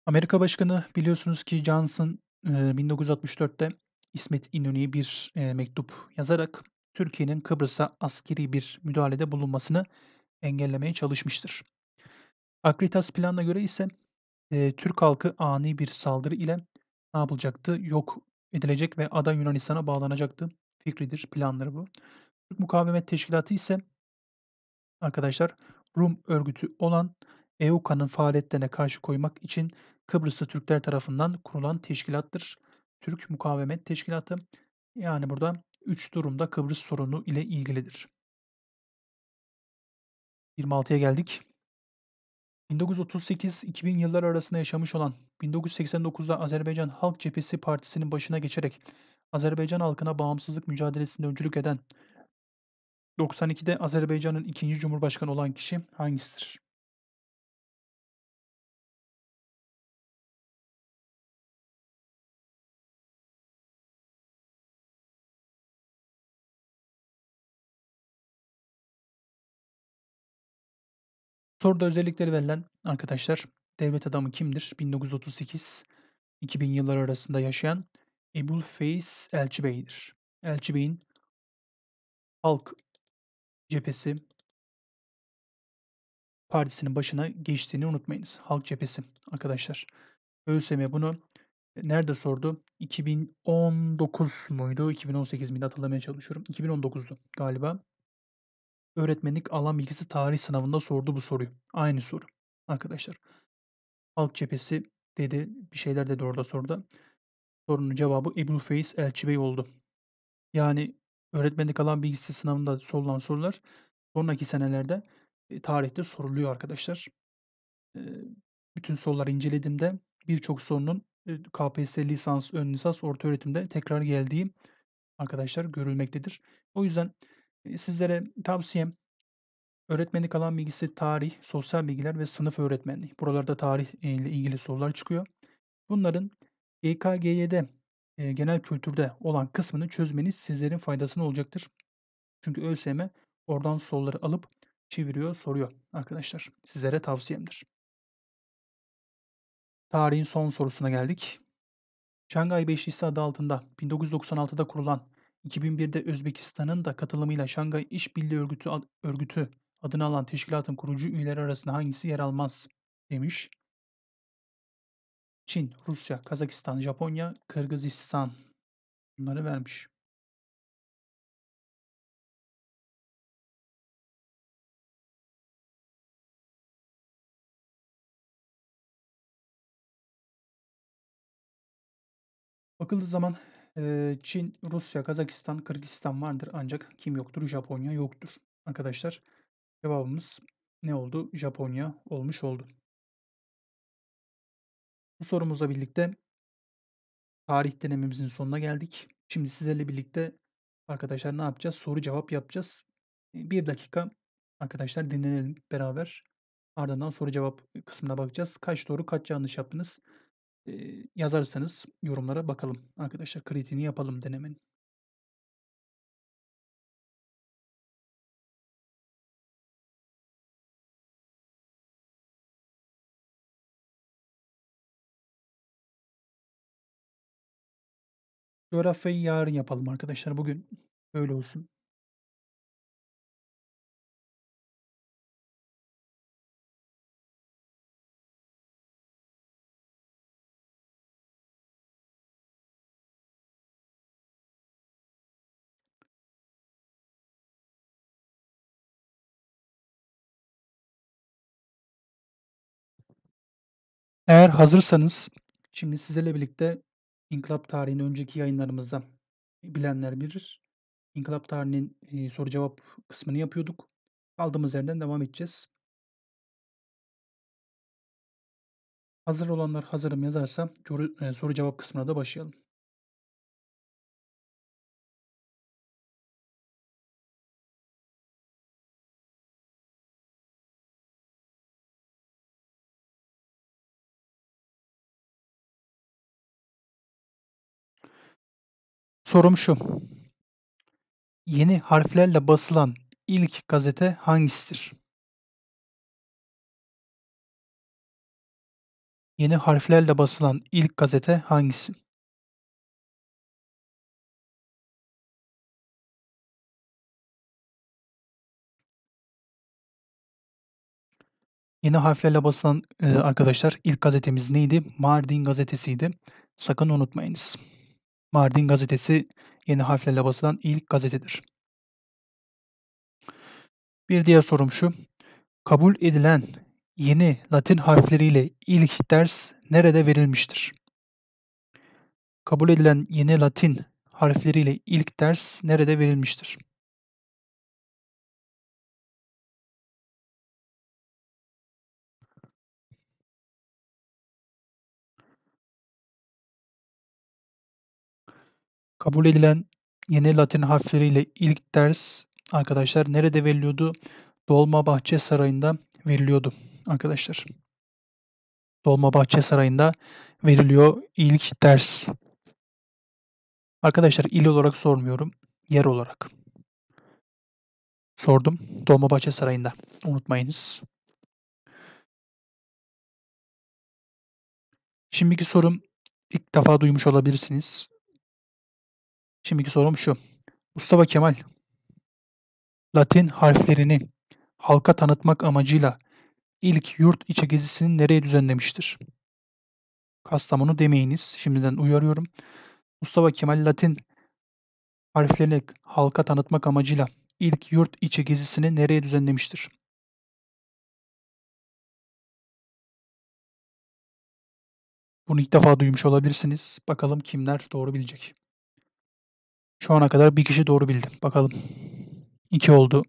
Amerika Başkanı biliyorsunuz ki Johnson 1964'te İsmet İnönü'ye bir mektup yazarak Türkiye'nin Kıbrıs'a askeri bir müdahalede bulunmasını engellemeye çalışmıştır. Akritas planına göre ise Türk halkı ani bir saldırı ile ne yapılacaktı? Yok edilecek ve ada Yunanistan'a bağlanacaktı. Fikridir, planları bu. Türk Mukavemet Teşkilatı ise arkadaşlar Rum örgütü olan EUKA'nın faaliyetlerine karşı koymak için Kıbrıs'ta Türkler tarafından kurulan teşkilattır. Türk Mukavemet Teşkilatı. Yani burada üç durumda Kıbrıs sorunu ile ilgilidir. 26'ya geldik. 1938-2000 yılları arasında yaşamış olan 1989'da Azerbaycan Halk Cephesi Partisi'nin başına geçerek Azerbaycan halkına bağımsızlık mücadelesinde öncülük eden 92'de Azerbaycan'ın ikinci cumhurbaşkanı olan kişi hangisidir? Soruda özellikleri verilen arkadaşlar devlet adamı kimdir? 1938 2000 yılları arasında yaşayan Ebul Feis Elçi Bey'dir. Elçi Bey'in Halk Cephesi Partisi'nin başına geçtiğini unutmayınız. Halk Cephesi arkadaşlar. ÖSYM bunu nerede sordu? 2019 muydu? 2018 miydi? Hatırlamaya çalışıyorum. 2019'du galiba. Öğretmenlik alan bilgisi tarih sınavında sordu bu soruyu. Aynı soru arkadaşlar. Halk cephesi dedi bir şeyler dedi orada soruda. Sorunun cevabı Ebul Feyiz Elçi Bey oldu. Yani öğretmenlik alan bilgisi sınavında sorulan sorular sonraki senelerde e, tarihte soruluyor arkadaşlar. E, bütün soruları incelediğimde birçok sorunun e, KPSS lisans, ön lisans, orta öğretimde tekrar geldiği arkadaşlar görülmektedir. O yüzden sizlere tavsiyem öğretmenlik alan bilgisi tarih, sosyal bilgiler ve sınıf öğretmenliği. Buralarda tarih ile ilgili sorular çıkıyor. Bunların YKGY'de e genel kültürde olan kısmını çözmeniz sizlerin faydasına olacaktır. Çünkü ÖSYM oradan soruları alıp çeviriyor, soruyor arkadaşlar. Sizlere tavsiyemdir. Tarihin son sorusuna geldik. Şangay Beşlisi adı altında 1996'da kurulan 2001'de Özbekistan'ın da katılımıyla Şangay İşbirliği Örgütü, Örgütü adını alan teşkilatın kurucu üyeleri arasında hangisi yer almaz demiş. Çin, Rusya, Kazakistan, Japonya, Kırgızistan bunları vermiş. Bakıldığı zaman Çin, Rusya, Kazakistan, Kırgızistan vardır ancak kim yoktur? Japonya yoktur. Arkadaşlar cevabımız ne oldu? Japonya olmuş oldu. Bu sorumuzla birlikte tarih denememizin sonuna geldik. Şimdi sizlerle birlikte arkadaşlar ne yapacağız? Soru cevap yapacağız. Bir dakika arkadaşlar dinlenelim beraber. Ardından soru cevap kısmına bakacağız. Kaç doğru kaç yanlış yaptınız? e, yazarsanız yorumlara bakalım. Arkadaşlar kritiğini yapalım denemenin. Coğrafyayı yarın yapalım arkadaşlar. Bugün böyle olsun. Eğer hazırsanız şimdi sizlerle birlikte inkılap tarihini önceki yayınlarımızda bilenler bilir. İnkılap tarihinin e, soru cevap kısmını yapıyorduk. Aldığımız yerden devam edeceğiz. Hazır olanlar hazırım yazarsa soru e, cevap kısmına da başlayalım. Sorum şu. Yeni harflerle basılan ilk gazete hangisidir? Yeni harflerle basılan ilk gazete hangisi? Yeni harflerle basılan e, arkadaşlar ilk gazetemiz neydi? Mardin gazetesiydi. Sakın unutmayınız. Mardin gazetesi yeni harflerle basılan ilk gazetedir. Bir diğer sorum şu. Kabul edilen yeni Latin harfleriyle ilk ders nerede verilmiştir? Kabul edilen yeni Latin harfleriyle ilk ders nerede verilmiştir? Kabul edilen yeni Latin harfleriyle ilk ders arkadaşlar nerede veriliyordu? Dolmabahçe Sarayı'nda veriliyordu arkadaşlar. Dolmabahçe Sarayı'nda veriliyor ilk ders. Arkadaşlar il olarak sormuyorum, yer olarak. Sordum Dolmabahçe Sarayı'nda. Unutmayınız. Şimdiki sorum ilk defa duymuş olabilirsiniz. Şimdiki sorum şu. Mustafa Kemal Latin harflerini halka tanıtmak amacıyla ilk yurt içi gezisini nereye düzenlemiştir? Kastamonu demeyiniz. Şimdiden uyarıyorum. Mustafa Kemal Latin harflerini halka tanıtmak amacıyla ilk yurt içi gezisini nereye düzenlemiştir? Bunu ilk defa duymuş olabilirsiniz. Bakalım kimler doğru bilecek. Şu ana kadar bir kişi doğru bildi. Bakalım. İki oldu.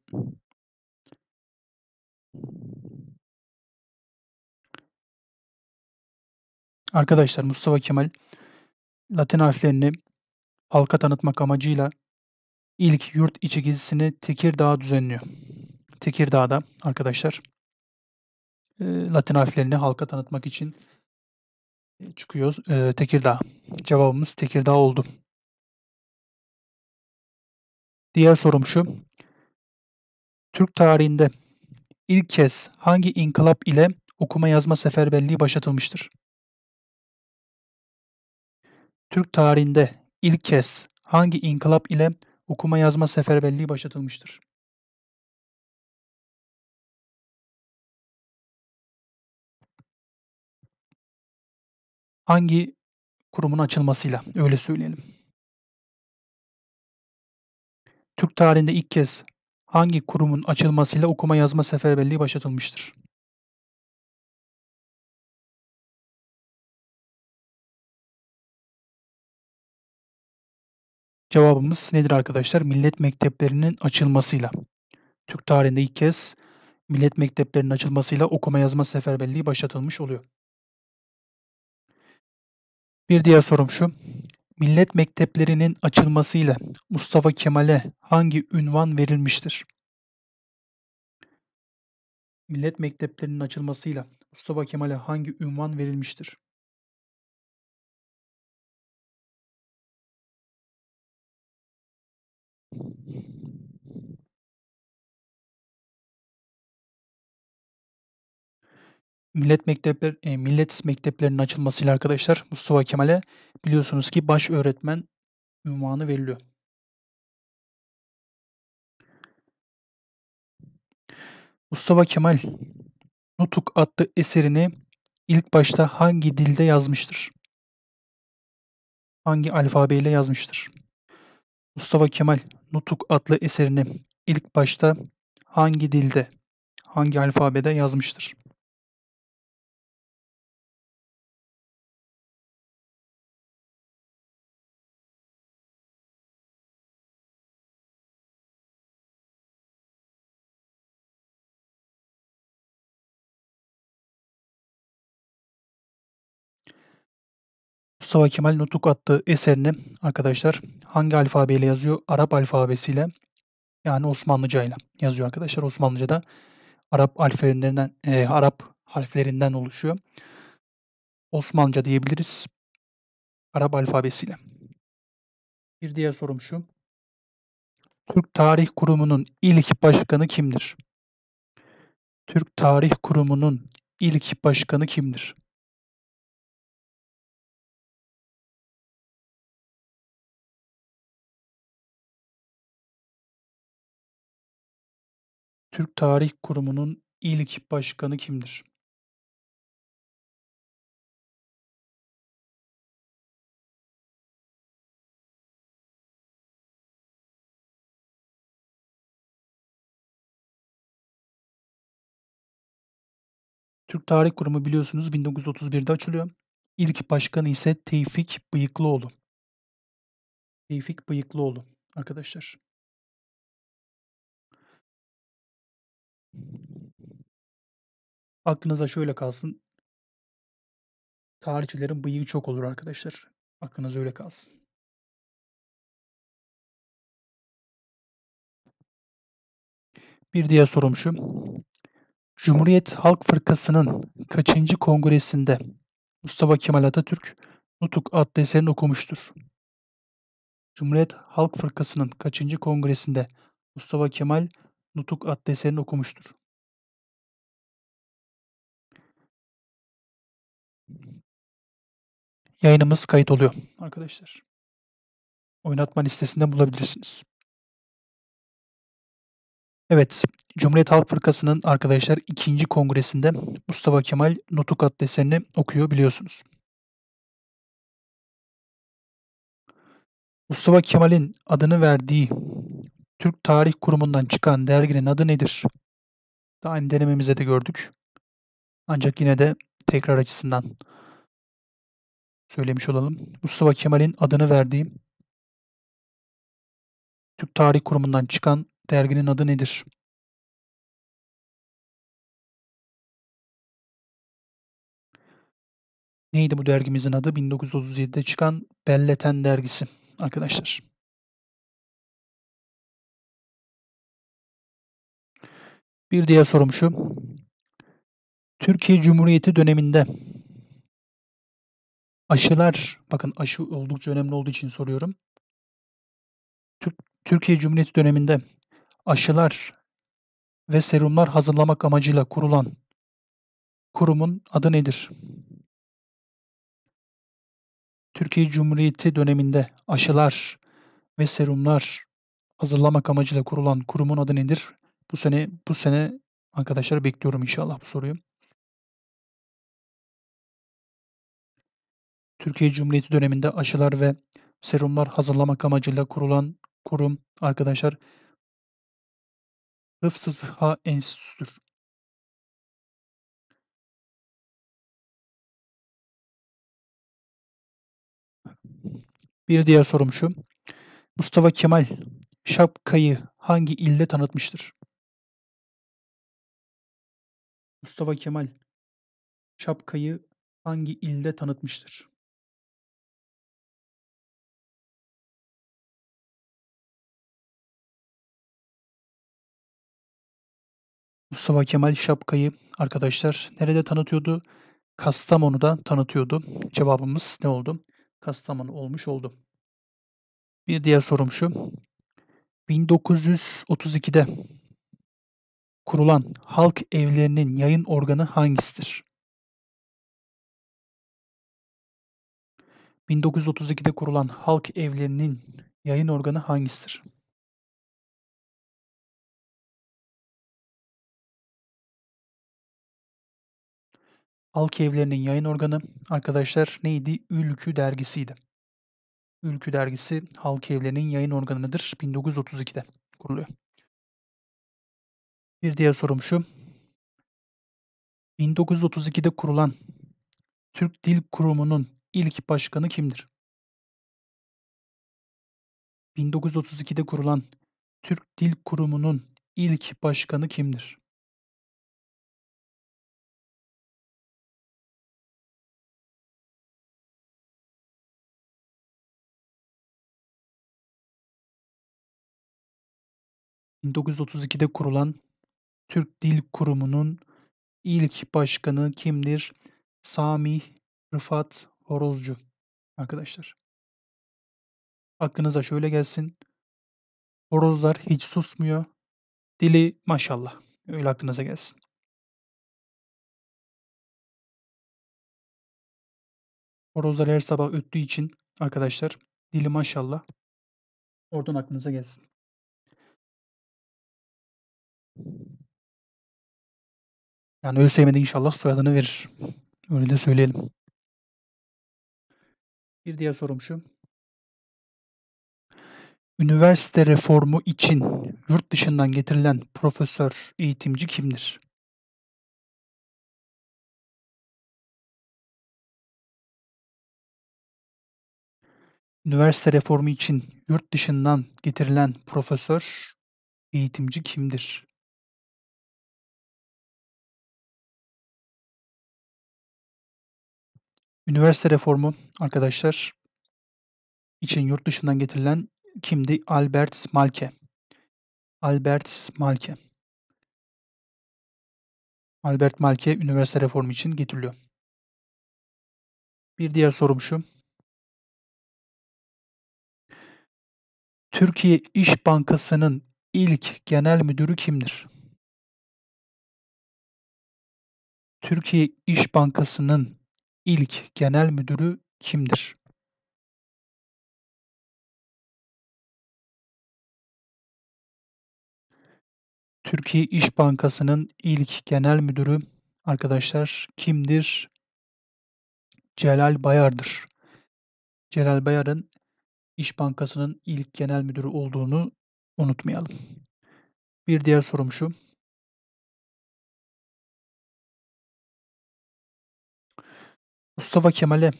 Arkadaşlar Mustafa Kemal Latin harflerini halka tanıtmak amacıyla ilk yurt içi gezisini Tekirdağ düzenliyor. Tekirdağ'da arkadaşlar e, Latin harflerini halka tanıtmak için çıkıyoruz. E, Tekirdağ. Cevabımız Tekirdağ oldu. Diğer sorum şu. Türk tarihinde ilk kez hangi inkılap ile okuma yazma seferberliği başlatılmıştır? Türk tarihinde ilk kez hangi inkılap ile okuma yazma seferberliği başlatılmıştır? Hangi kurumun açılmasıyla öyle söyleyelim. Türk tarihinde ilk kez hangi kurumun açılmasıyla okuma yazma seferberliği başlatılmıştır? Cevabımız nedir arkadaşlar? Millet mekteplerinin açılmasıyla. Türk tarihinde ilk kez millet mekteplerinin açılmasıyla okuma yazma seferberliği başlatılmış oluyor. Bir diğer sorum şu millet mekteplerinin açılmasıyla Mustafa Kemal'e hangi ünvan verilmiştir? Millet mekteplerinin açılmasıyla Mustafa Kemal'e hangi ünvan verilmiştir? Millet mektepler, e, millet mekteplerinin açılmasıyla arkadaşlar Mustafa Kemal'e biliyorsunuz ki baş öğretmen ünvanı veriliyor. Mustafa Kemal Nutuk adlı eserini ilk başta hangi dilde yazmıştır? Hangi alfabeyle yazmıştır? Mustafa Kemal Nutuk adlı eserini ilk başta hangi dilde, hangi alfabede yazmıştır? Mustafa Kemal Nutuk attığı eserini arkadaşlar hangi alfabeyle yazıyor? Arap alfabesiyle yani Osmanlıca ile yazıyor arkadaşlar. Osmanlıca'da Arap alfabelerinden e, Arap harflerinden oluşuyor. Osmanlıca diyebiliriz. Arap alfabesiyle. Bir diğer sorum şu. Türk Tarih Kurumu'nun ilk başkanı kimdir? Türk Tarih Kurumu'nun ilk başkanı kimdir? Türk Tarih Kurumu'nun ilk başkanı kimdir? Türk Tarih Kurumu biliyorsunuz 1931'de açılıyor. İlk başkanı ise Tevfik Bıyıklıoğlu. Tevfik Bıyıklıoğlu arkadaşlar. Aklınıza şöyle kalsın. Tarihçilerin bıyığı çok olur arkadaşlar. Aklınız öyle kalsın. Bir diğer sorum şu. Cumhuriyet Halk Fırkası'nın kaçıncı kongresinde Mustafa Kemal Atatürk Nutuk adlı eserini okumuştur? Cumhuriyet Halk Fırkası'nın kaçıncı kongresinde Mustafa Kemal Nutuk adlı eserini okumuştur? yayınımız kayıt oluyor arkadaşlar. Oynatma listesinde bulabilirsiniz. Evet, Cumhuriyet Halk Fırkası'nın arkadaşlar ikinci kongresinde Mustafa Kemal Nutukat desenini okuyor biliyorsunuz. Mustafa Kemal'in adını verdiği Türk Tarih Kurumu'ndan çıkan derginin adı nedir? Daim denememize de gördük. Ancak yine de tekrar açısından söylemiş olalım. Mustafa Kemal'in adını verdiğim Türk Tarih Kurumu'ndan çıkan derginin adı nedir? Neydi bu dergimizin adı? 1937'de çıkan Belleten dergisi arkadaşlar. Bir diğer sorum şu. Türkiye Cumhuriyeti döneminde Aşılar, bakın aşı oldukça önemli olduğu için soruyorum. Türk, Türkiye Cumhuriyeti döneminde aşılar ve serumlar hazırlamak amacıyla kurulan kurumun adı nedir? Türkiye Cumhuriyeti döneminde aşılar ve serumlar hazırlamak amacıyla kurulan kurumun adı nedir? Bu sene bu sene arkadaşlar bekliyorum inşallah bu soruyu. Türkiye Cumhuriyeti döneminde aşılar ve serumlar hazırlamak amacıyla kurulan kurum arkadaşlar Hıfzı Sıha Enstitüsü'dür. Bir diğer sorum şu. Mustafa Kemal şapkayı hangi ilde tanıtmıştır? Mustafa Kemal şapkayı hangi ilde tanıtmıştır? Mustafa Kemal Şapka'yı arkadaşlar nerede tanıtıyordu? Kastamonu'da tanıtıyordu. Cevabımız ne oldu? Kastamonu olmuş oldu. Bir diğer sorum şu. 1932'de kurulan halk evlerinin yayın organı hangisidir? 1932'de kurulan halk evlerinin yayın organı hangisidir? Halk Evlerinin yayın organı arkadaşlar neydi? Ülkü dergisiydi. Ülkü dergisi Halk Evlerinin yayın organıdır. 1932'de kuruluyor. Bir diğer sorum şu. 1932'de kurulan Türk Dil Kurumu'nun ilk başkanı kimdir? 1932'de kurulan Türk Dil Kurumu'nun ilk başkanı kimdir? 1932'de kurulan Türk Dil Kurumu'nun ilk başkanı kimdir? Sami Rıfat Horozcu arkadaşlar. Aklınıza şöyle gelsin. Horozlar hiç susmuyor. Dili maşallah. Öyle aklınıza gelsin. Horozlar her sabah öttüğü için arkadaşlar dili maşallah. Oradan aklınıza gelsin. Yani ÖSYM'de inşallah soyadını verir. Öyle de söyleyelim. Bir diğer sorum şu. Üniversite reformu için yurt dışından getirilen profesör, eğitimci kimdir? Üniversite reformu için yurt dışından getirilen profesör, eğitimci kimdir? Üniversite reformu arkadaşlar için yurt dışından getirilen kimdi? Albert Malke. Albert Malke. Albert Malke üniversite reformu için getiriliyor. Bir diğer sorum şu. Türkiye İş Bankası'nın ilk genel müdürü kimdir? Türkiye İş Bankası'nın İlk Genel Müdürü kimdir? Türkiye İş Bankası'nın ilk genel müdürü arkadaşlar kimdir? Celal Bayar'dır. Celal Bayar'ın İş Bankası'nın ilk genel müdürü olduğunu unutmayalım. Bir diğer sorum şu. Mustafa Kemal'e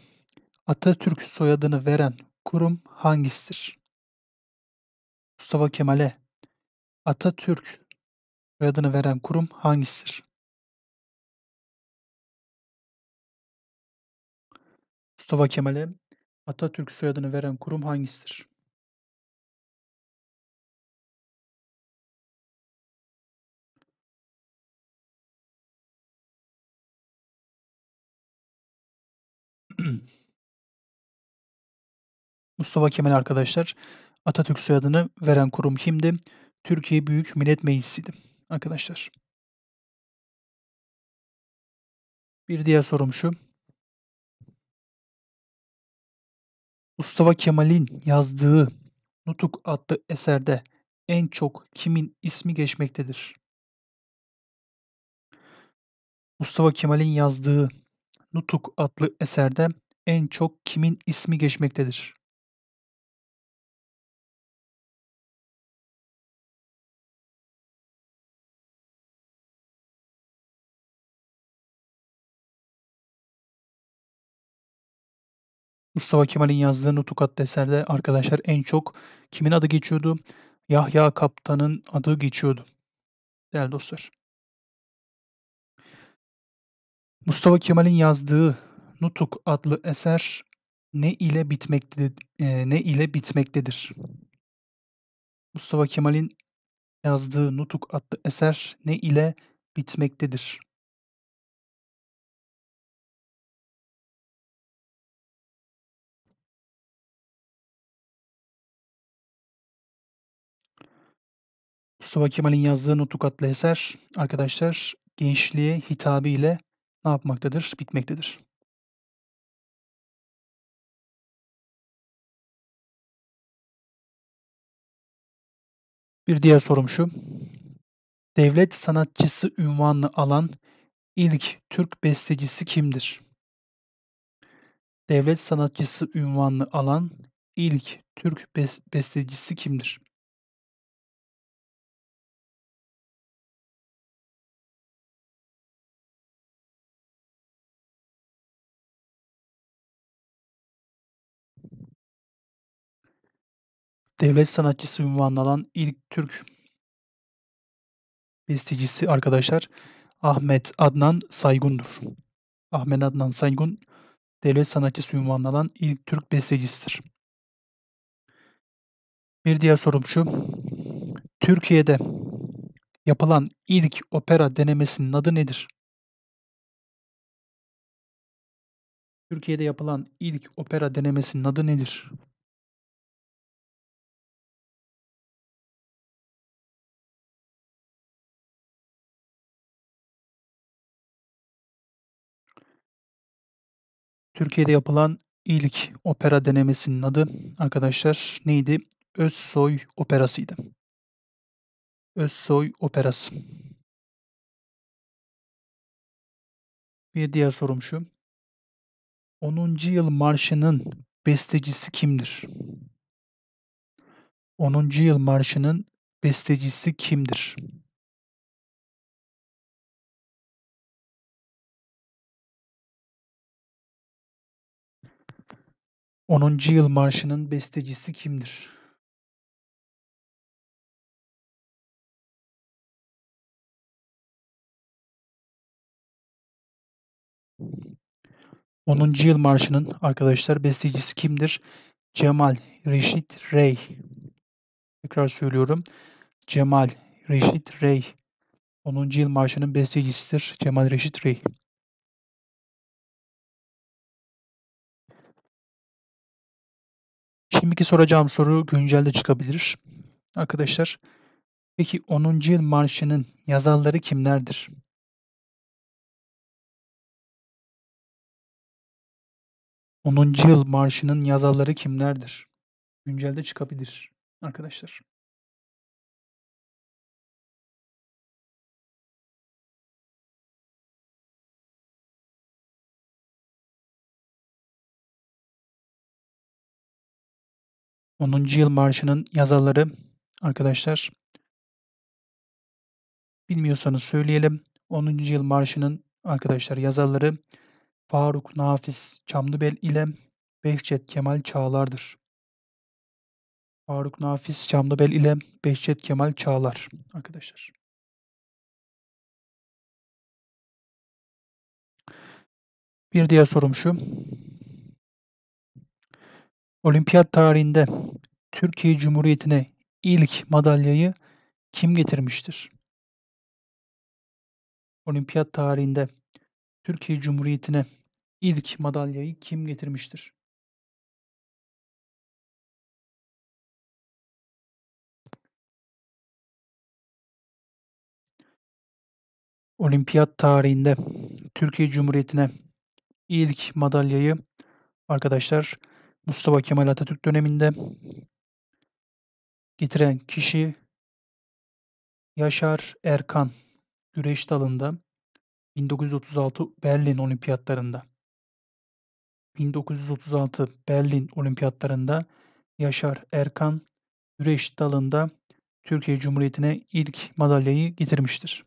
Atatürk soyadını veren kurum hangisidir? Mustafa Kemal'e Atatürk soyadını veren kurum hangisidir? Mustafa Kemal'e Atatürk soyadını veren kurum hangisidir? Mustafa Kemal arkadaşlar Atatürk soyadını veren kurum kimdi? Türkiye Büyük Millet Meclisi'ydi arkadaşlar. Bir diğer sorum şu. Mustafa Kemal'in yazdığı Nutuk adlı eserde en çok kimin ismi geçmektedir? Mustafa Kemal'in yazdığı Nutuk adlı eserde en çok kimin ismi geçmektedir? Mustafa Kemal'in yazdığı Nutukat eserde arkadaşlar en çok kimin adı geçiyordu? Yahya Kaptan'ın adı geçiyordu. Değerli dostlar. Mustafa Kemal'in yazdığı Nutuk adlı eser ne ile bitmektedir? E, ne ile bitmektedir? Mustafa Kemal'in yazdığı Nutuk adlı eser ne ile bitmektedir? Mustafa Kemal'in yazdığı Nutuk adlı eser arkadaşlar gençliğe hitabı ile ne yapmaktadır? Bitmektedir. Bir diğer sorum şu. Devlet sanatçısı ünvanını alan ilk Türk bestecisi kimdir? Devlet sanatçısı ünvanını alan ilk Türk bestecisi kimdir? Devlet sanatçısı unvanını alan ilk Türk bestecisi arkadaşlar Ahmet Adnan Saygun'dur. Ahmet Adnan Saygun devlet sanatçısı unvanını alan ilk Türk bestecisidir. Bir diğer sorum şu. Türkiye'de yapılan ilk opera denemesinin adı nedir? Türkiye'de yapılan ilk opera denemesinin adı nedir? Türkiye'de yapılan ilk opera denemesinin adı arkadaşlar neydi? Özsoy Operası'ydı. Özsoy Operası. Bir diğer sorum şu. 10. Yıl Marşı'nın bestecisi kimdir? 10. Yıl Marşı'nın bestecisi kimdir? Onuncu Yıl Marşı'nın bestecisi kimdir? Onuncu Yıl Marşı'nın arkadaşlar bestecisi kimdir? Cemal Reşit Rey. Tekrar söylüyorum. Cemal Reşit Rey. Onuncu Yıl Marşı'nın bestecisidir Cemal Reşit Rey. Şimdiki soracağım soru güncelde çıkabilir. Arkadaşlar peki 10. yıl marşının yazarları kimlerdir? Onuncu yıl marşının yazarları kimlerdir? Güncelde çıkabilir arkadaşlar. 10. Yıl Marşı'nın yazarları arkadaşlar. Bilmiyorsanız söyleyelim. 10. Yıl Marşı'nın arkadaşlar yazarları Faruk Nafiz Çamlıbel ile Behçet Kemal Çağlar'dır. Faruk Nafiz Çamlıbel ile Behçet Kemal Çağlar arkadaşlar. Bir diğer sorum şu. Olimpiyat tarihinde Türkiye Cumhuriyeti'ne ilk madalyayı kim getirmiştir? Olimpiyat tarihinde Türkiye Cumhuriyeti'ne ilk madalyayı kim getirmiştir? Olimpiyat tarihinde Türkiye Cumhuriyeti'ne ilk madalyayı arkadaşlar Mustafa Kemal Atatürk döneminde getiren kişi Yaşar Erkan güreş dalında 1936 Berlin Olimpiyatlarında 1936 Berlin Olimpiyatlarında Yaşar Erkan güreş dalında Türkiye Cumhuriyeti'ne ilk madalyayı getirmiştir.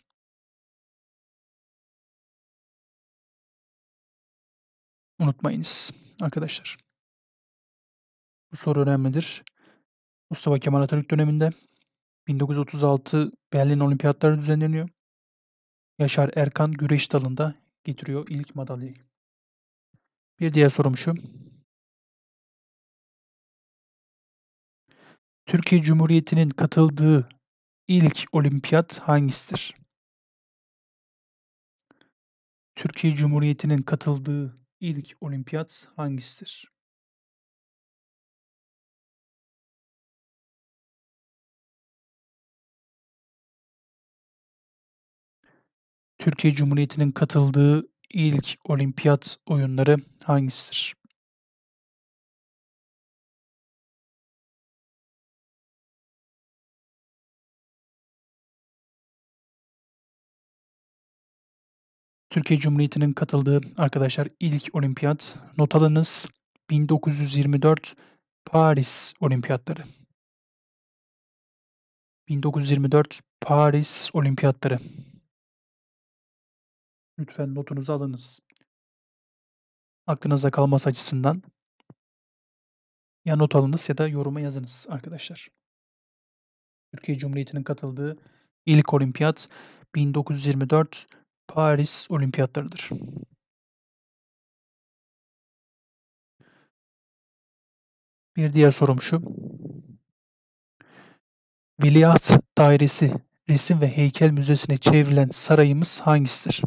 Unutmayınız arkadaşlar. Bu soru önemlidir. Mustafa Kemal Atatürk döneminde 1936 Berlin Olimpiyatları düzenleniyor. Yaşar Erkan güreş dalında getiriyor ilk madalyayı. Bir diğer sorum şu. Türkiye Cumhuriyeti'nin katıldığı ilk olimpiyat hangisidir? Türkiye Cumhuriyeti'nin katıldığı ilk olimpiyat hangisidir? Türkiye Cumhuriyeti'nin katıldığı ilk olimpiyat oyunları hangisidir? Türkiye Cumhuriyeti'nin katıldığı arkadaşlar ilk olimpiyat. Not alınız 1924 Paris Olimpiyatları. 1924 Paris Olimpiyatları. Lütfen notunuzu alınız. Aklınızda kalması açısından ya not alınız ya da yoruma yazınız arkadaşlar. Türkiye Cumhuriyeti'nin katıldığı ilk olimpiyat 1924 Paris Olimpiyatlarıdır. Bir diğer sorum şu. Veliaht Dairesi Resim ve Heykel Müzesi'ne çevrilen sarayımız hangisidir?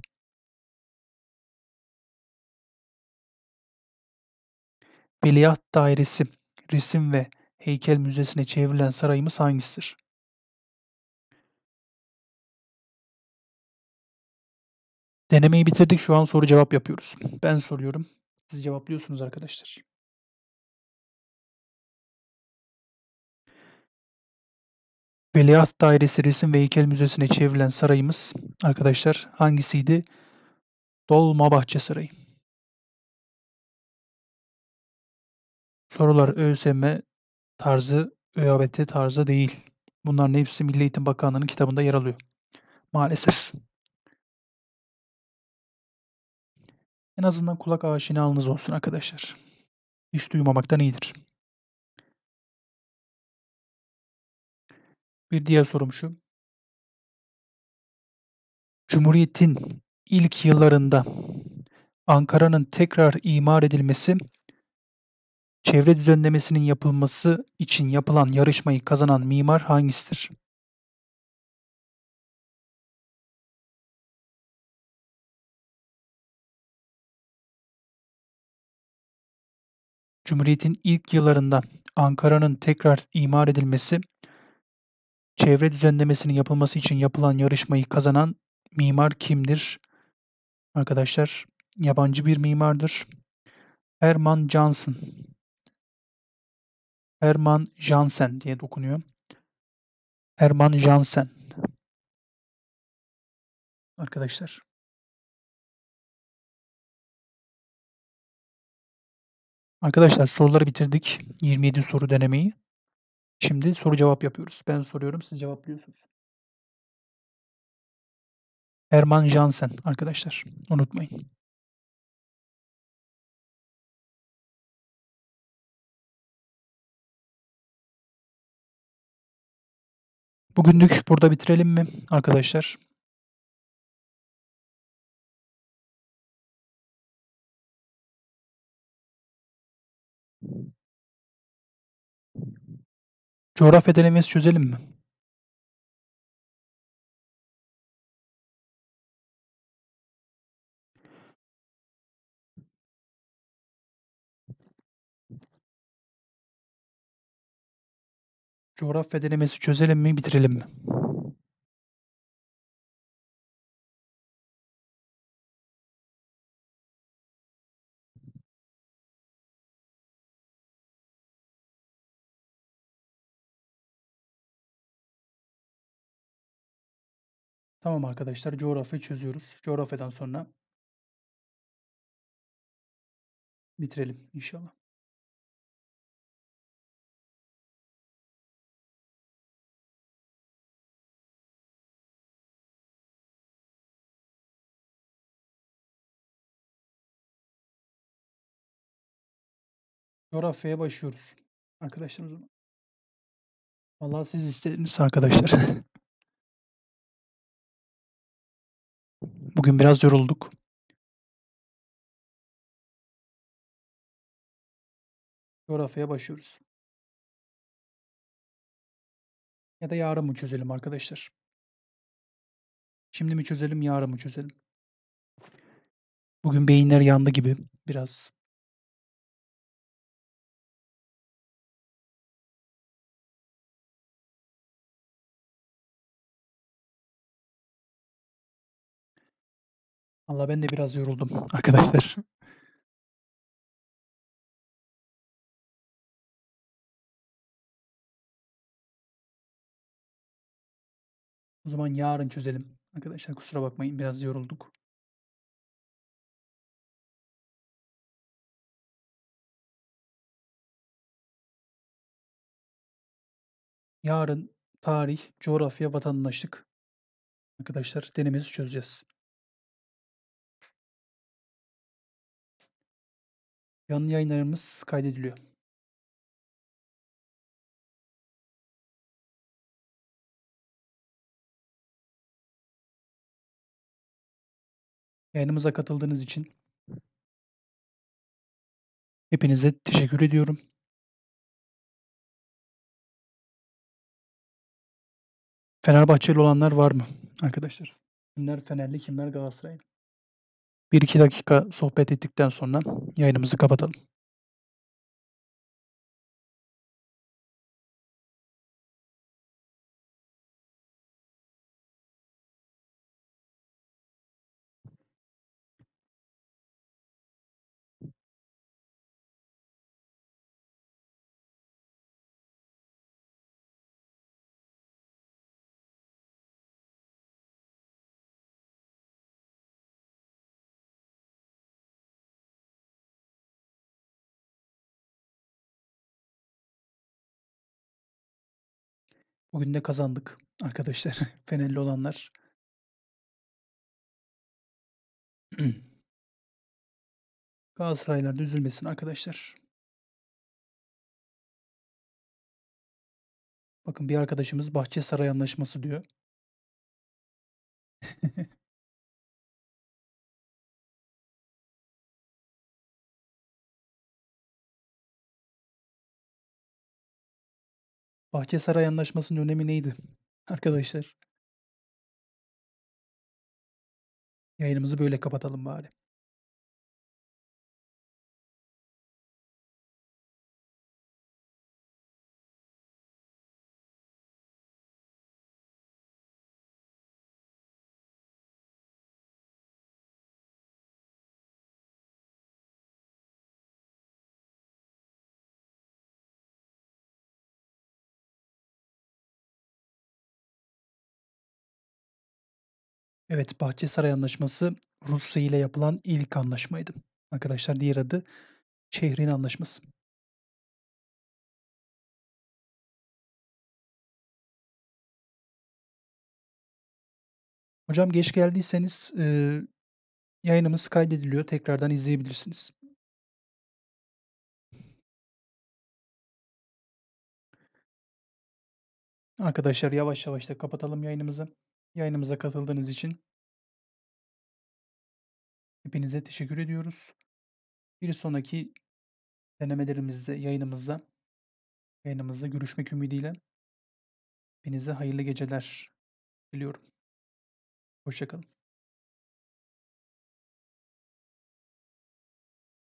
Biliyat Dairesi, Resim ve Heykel Müzesi'ne çevrilen sarayımız hangisidir? Denemeyi bitirdik. Şu an soru cevap yapıyoruz. Ben soruyorum. Siz cevaplıyorsunuz arkadaşlar. Veliaht Dairesi Resim ve Heykel Müzesi'ne çevrilen sarayımız arkadaşlar hangisiydi? Dolma Bahçe Sarayı. Sorular ÖSM tarzı, ÖABT tarzı değil. Bunların hepsi Milli Eğitim Bakanlığı'nın kitabında yer alıyor. Maalesef. En azından kulak aşinalınız olsun arkadaşlar. Hiç duymamaktan iyidir. Bir diğer sorum şu. Cumhuriyet'in ilk yıllarında Ankara'nın tekrar imar edilmesi Çevre düzenlemesinin yapılması için yapılan yarışmayı kazanan mimar hangisidir? Cumhuriyet'in ilk yıllarında Ankara'nın tekrar imar edilmesi, çevre düzenlemesinin yapılması için yapılan yarışmayı kazanan mimar kimdir? Arkadaşlar yabancı bir mimardır. Herman Johnson Herman Jansen diye dokunuyor. Herman Jansen. Arkadaşlar. Arkadaşlar soruları bitirdik. 27 soru denemeyi. Şimdi soru cevap yapıyoruz. Ben soruyorum, siz cevaplıyorsunuz. Herman Jansen arkadaşlar. Unutmayın. Bugünlük burada bitirelim mi arkadaşlar? Coğrafya denemesi çözelim mi? Coğrafya denemesi çözelim mi, bitirelim mi? Tamam arkadaşlar, coğrafyayı çözüyoruz. Coğrafyadan sonra bitirelim inşallah. coğrafyaya başlıyoruz. Arkadaşlarımız Vallahi siz istediniz arkadaşlar. Bugün biraz yorulduk. Coğrafyaya başlıyoruz. Ya da yarın mı çözelim arkadaşlar? Şimdi mi çözelim, yarın mı çözelim? Bugün beyinler yandı gibi biraz. Valla ben de biraz yoruldum arkadaşlar. O zaman yarın çözelim. Arkadaşlar kusura bakmayın biraz yorulduk. Yarın tarih, coğrafya, vatandaşlık arkadaşlar denemizi çözeceğiz. Canlı yayınlarımız kaydediliyor. Yayınımıza katıldığınız için hepinize teşekkür ediyorum. Fenerbahçeli olanlar var mı arkadaşlar? Kimler Fenerli, kimler Galatasaraylı? 1-2 dakika sohbet ettikten sonra yayınımızı kapatalım. Bugün de kazandık arkadaşlar. Fenerli olanlar. Galatasaraylar da üzülmesin arkadaşlar. Bakın bir arkadaşımız Bahçe Saray Anlaşması diyor. Bahçesaray anlaşmasının önemi neydi arkadaşlar? Yayınımızı böyle kapatalım bari. Evet, Bahçesaray Anlaşması Rusya ile yapılan ilk anlaşmaydı. Arkadaşlar diğer adı Şehrin Anlaşması. Hocam geç geldiyseniz e, yayınımız kaydediliyor. Tekrardan izleyebilirsiniz. Arkadaşlar yavaş yavaş da kapatalım yayınımızı. Yayınımıza katıldığınız için Hepinize teşekkür ediyoruz. Bir sonraki denemelerimizde, yayınımızda, yayınımızda görüşmek ümidiyle hepinize hayırlı geceler diliyorum. Hoşçakalın.